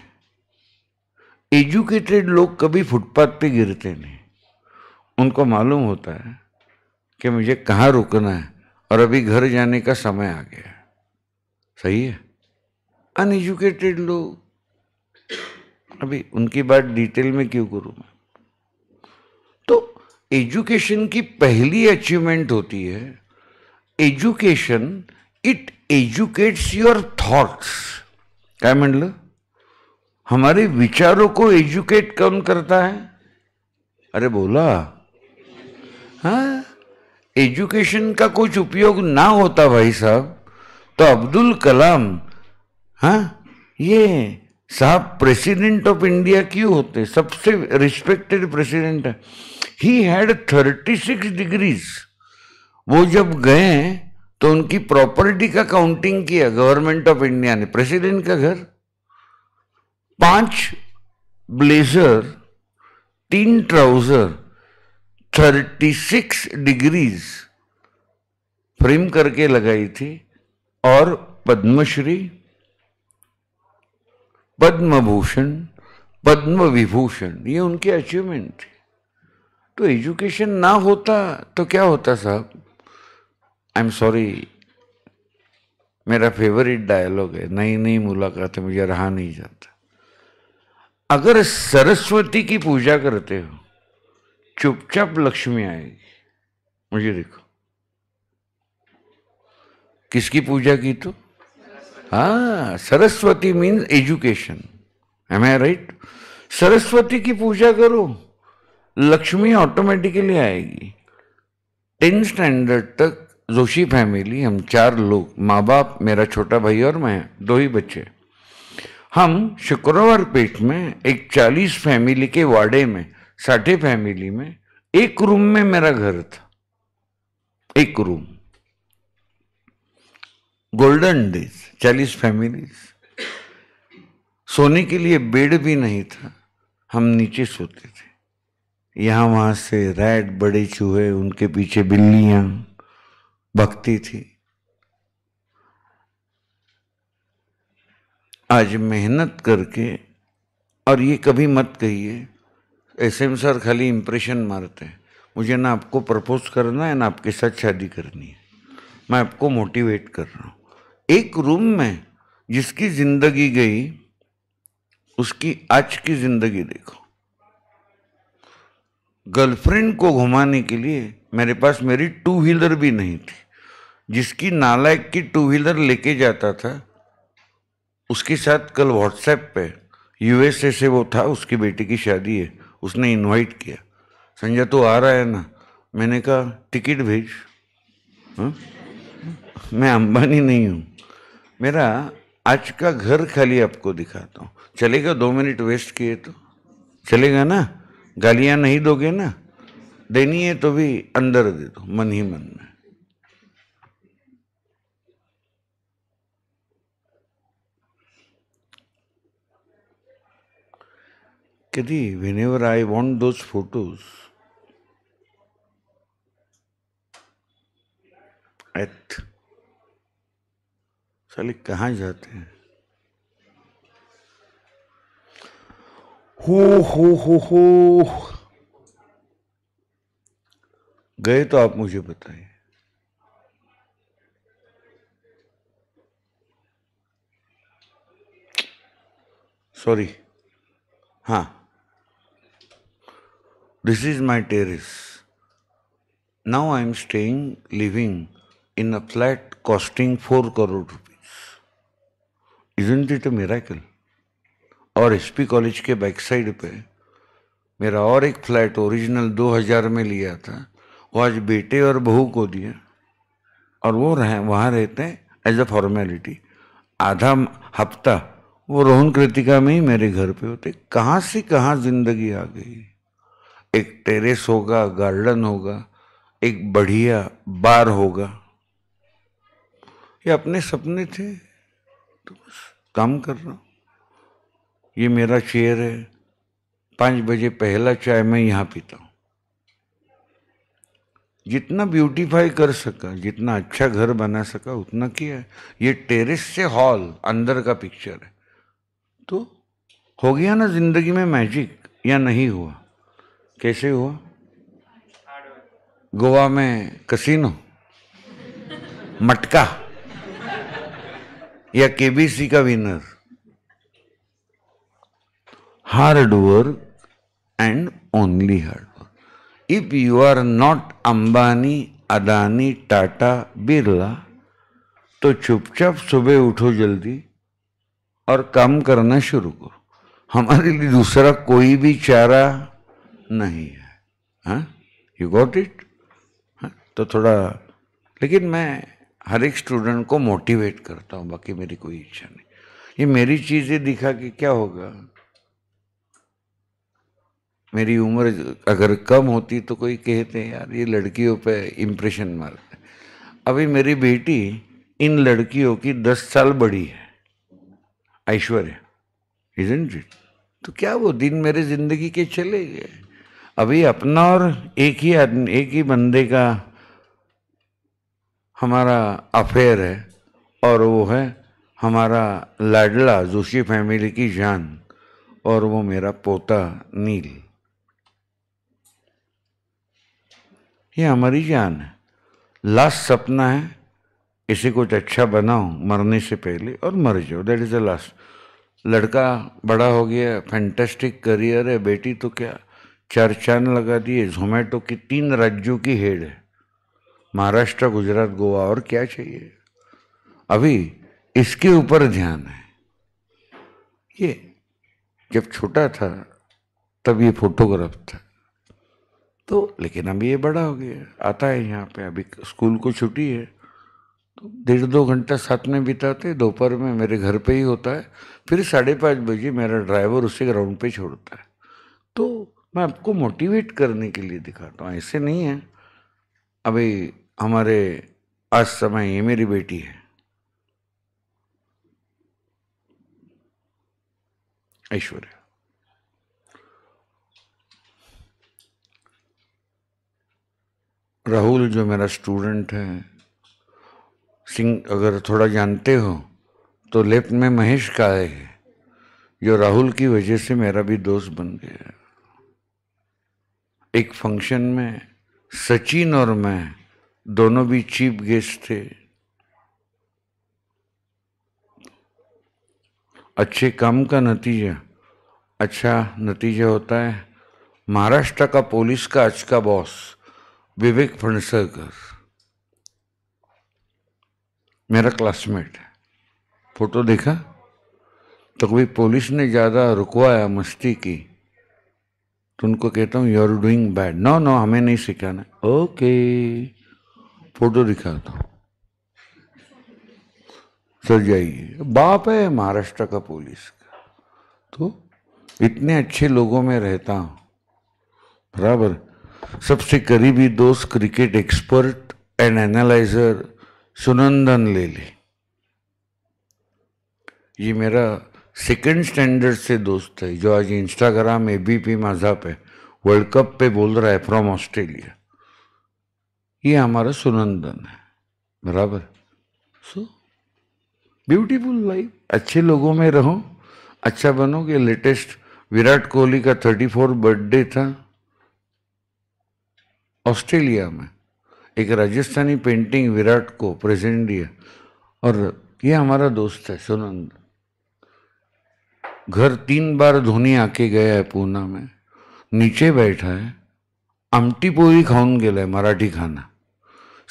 एजुकेटेड लोग कभी फुटपाथ पे गिरते नहीं उनको मालूम होता है कि मुझे कहाँ रुकना है और अभी घर जाने का समय आ गया है सही है अनएजुकेटेड लोग अभी उनकी बात डिटेल में क्यों करूं मैं तो एजुकेशन की पहली अचीवमेंट होती है education it educates your thoughts क्या मंडल हमारे विचारों को एजुकेट कौन करता है अरे बोला हा एजुकेशन का कुछ उपयोग ना होता भाई साहब तो अब्दुल कलाम हा? ये साहब प्रेसिडेंट ऑफ इंडिया क्यों होते सबसे respected president he had thirty six degrees वो जब गए तो उनकी प्रॉपर्टी का काउंटिंग किया गवर्नमेंट ऑफ इंडिया ने प्रेसिडेंट का घर पांच ब्लेजर तीन trouser thirty six degrees frame करके लगाई थी और पद्मश्री पद्म भूषण पद्म विभूषण ये उनके अचीवमेंट थे तो एजुकेशन ना होता तो क्या होता साहब आई एम सॉरी मेरा फेवरेट डायलॉग है नई नई मुलाकातें मुझे रहा नहीं जाता अगर सरस्वती की पूजा करते हो चुपचाप लक्ष्मी आएगी मुझे देखो किसकी पूजा की तो हाँ Saraswati means education am I right Saraswati की पूजा करो लक्ष्मी ऑटोमेटिकली आएगी टेंथ स्टैंडर्ड तक जोशी फैमिली हम चार लोग माँ बाप मेरा छोटा भाई और मैं दो ही बच्चे हम शुक्रवार पेट में एक चालीस फैमिली के वार्डे में साठे फैमिली में एक रूम में मेरा घर था एक रूम गोल्डन डेज चालीस फैमिलीज सोने के लिए बेड भी नहीं था हम नीचे सोते थे यहाँ वहाँ से रैट बड़े चूहे उनके पीछे बिल्लियाँ भक्ति थी आज मेहनत करके और ये कभी मत कहिए एस एम सर खाली इम्प्रेशन मारते हैं मुझे ना आपको प्रपोज करना है ना आपके साथ शादी करनी है मैं आपको मोटिवेट कर रहा हूँ एक रूम में जिसकी जिंदगी गई उसकी आज की जिंदगी देखो गर्लफ्रेंड को घुमाने के लिए मेरे पास मेरी टू व्हीलर भी नहीं थी जिसकी नालायक की टू व्हीलर लेके जाता था उसके साथ कल व्हाट्सएप पे यूएसए से वो था उसकी बेटी की शादी है उसने इनवाइट किया संजय तो आ रहा है ना मैंने कहा टिकट भेज हा? मैं अंबानी नहीं हूँ मेरा आज का घर खाली आपको दिखाता हूँ चलेगा दो मिनट वेस्ट किए तो चलेगा ना गालियाँ नहीं दोगे ना देनी है तो भी अंदर दे दो मन ही मन में whenever I want those photos at साले कहाँ जाते हैं हो हो हो हो गए तो आप मुझे बताइए सॉरी हाँ this is my terrace now I am staying living in a flat costing four crore rupees isn't it a miracle और एसपी कॉलेज के बैक साइड पे मेरा और एक फ्लैट ओरिजिनल 2000 में लिया था वो आज बेटे और बहू को दिया और वो रहे वहाँ रहते हैं एज अ फॉर्मेलिटी आधा हफ्ता वो रोहन कृतिका में ही मेरे घर पे होते कहाँ से कहाँ ज़िंदगी आ गई एक टेरेस होगा गार्डन होगा एक बढ़िया बार होगा ये अपने सपने थे तो बस काम कर रहा हूँ ये मेरा चेयर है पाँच बजे पहला चाय मैं यहाँ पीता हूँ जितना ब्यूटीफाई कर सका जितना अच्छा घर बना सका उतना किया है ये टेरेस से हॉल अंदर का पिक्चर है तो हो गया ना जिंदगी में मैजिक या नहीं हुआ कैसे हुआ गोवा में कसिनो मटका या केबीसी का winner hard work and only hard work if you are not Ambani Adani Tata Birla तो चुपचाप सुबह उठो जल्दी और काम करना शुरू करो हमारे लिए दूसरा कोई भी चारा नहीं है यू गॉट इट तो थोड़ा लेकिन मैं हर एक स्टूडेंट को मोटिवेट करता हूँ बाकी मेरी कोई इच्छा नहीं ये मेरी चीज़ें दिखा कि क्या होगा मेरी उम्र अगर कम होती तो कोई कहते हैं यार ये लड़कियों पे इम्प्रेशन मारते अभी मेरी बेटी इन लड़कियों की दस साल बड़ी है ऐश्वर्य इजेंट इट तो क्या वो दिन मेरे ज़िंदगी के चले गए अभी अपना और एक ही आदमी एक ही बंदे का हमारा अफेयर है और वो है हमारा लाडला जोशी फैमिली की जान और वो मेरा पोता नील ये हमारी जान है लास्ट सपना है इसे कुछ अच्छा बनाओ मरने से पहले और मर जाओ दैट इज़ द लास्ट लड़का बड़ा हो गया फैंटेस्टिक करियर है बेटी तो क्या चार चांद लगा दिए जोमेटो की तीन राज्यों की हेड है महाराष्ट्र गुजरात गोवा और क्या चाहिए अभी इसके ऊपर ध्यान है ये जब छोटा था तब ये फोटोग्राफ था तो लेकिन अभी ये बड़ा हो गया आता है यहाँ पे अभी स्कूल को छुट्टी है तो डेढ़ दो घंटा साथ में बिताते दोपहर में मेरे घर पे ही होता है फिर साढ़े पाँच बजे मेरा ड्राइवर उसे ग्राउंड पे छोड़ता है तो मैं आपको मोटिवेट करने के लिए दिखाता हूँ ऐसे नहीं है अभी हमारे आज समय ये मेरी बेटी है ऐश्वर्या राहुल जो मेरा स्टूडेंट है सिंह अगर थोड़ा जानते हो तो लेफ्ट में महेश का है जो राहुल की वजह से मेरा भी दोस्त बन गया एक फंक्शन में सचिन और मैं दोनों भी चीफ गेस्ट थे अच्छे काम का नतीजा अच्छा नतीजा होता है महाराष्ट्र का पुलिस का आज का बॉस विवेक फणसरकर मेरा क्लासमेट है फोटो देखा तो कभी पुलिस ने ज़्यादा रुकवाया मस्ती की तो उनको कहता हूँ you are doing bad no no हमें नहीं सिखाना ओके okay. फोटो दिखाता दो सर जाइए बाप है महाराष्ट्र का पुलिस का तो इतने अच्छे लोगों में रहता हूं बराबर सबसे करीबी दोस्त cricket expert and analyser Sunandan ले ले ये मेरा सेकंड स्टैंडर्ड से दोस्त है जो आज इंस्टाग्राम ए बी पी है वर्ल्ड कप पे बोल रहा है फ्रॉम ऑस्ट्रेलिया ये हमारा सुनंदन है बराबर सो ब्यूटीफुल लाइफ अच्छे लोगों में रहो अच्छा कि लेटेस्ट विराट कोहली का थर्टी फोर बर्थडे था ऑस्ट्रेलिया में एक राजस्थानी पेंटिंग विराट को प्रेजेंट दिया और ये हमारा दोस्त है सुनंद घर तीन बार धोनी आके गया है पूना में नीचे बैठा है आमटी पोळी खाऊन है मराठी खाना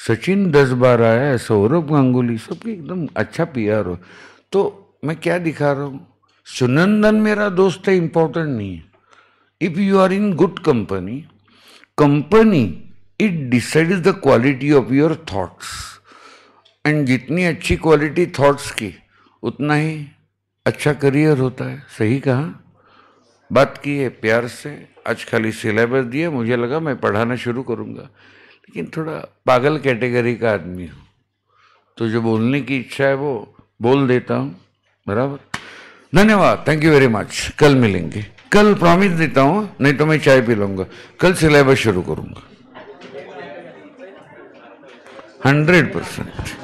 सचिन दस बार आया सौरभ गांगुली सबके एकदम अच्छा आर हो तो मैं क्या दिखा रहा हूँ सुनंदन मेरा दोस्त है इम्पोर्टेंट नहीं है if you are in good company company it is the quality of your thoughts and जितनी अच्छी क्वालिटी थॉट्स की उतना ही अच्छा करियर होता है सही कहा बात की है प्यार से आज खाली सिलेबस दिया मुझे लगा मैं पढ़ाना शुरू करूँगा लेकिन थोड़ा पागल कैटेगरी का आदमी हूँ तो जो बोलने की इच्छा है वो बोल देता हूँ बराबर धन्यवाद थैंक यू वेरी मच कल मिलेंगे कल प्रॉमिस देता हूँ नहीं तो मैं चाय पी लूँगा कल सिलेबस शुरू करूँगा हंड्रेड परसेंट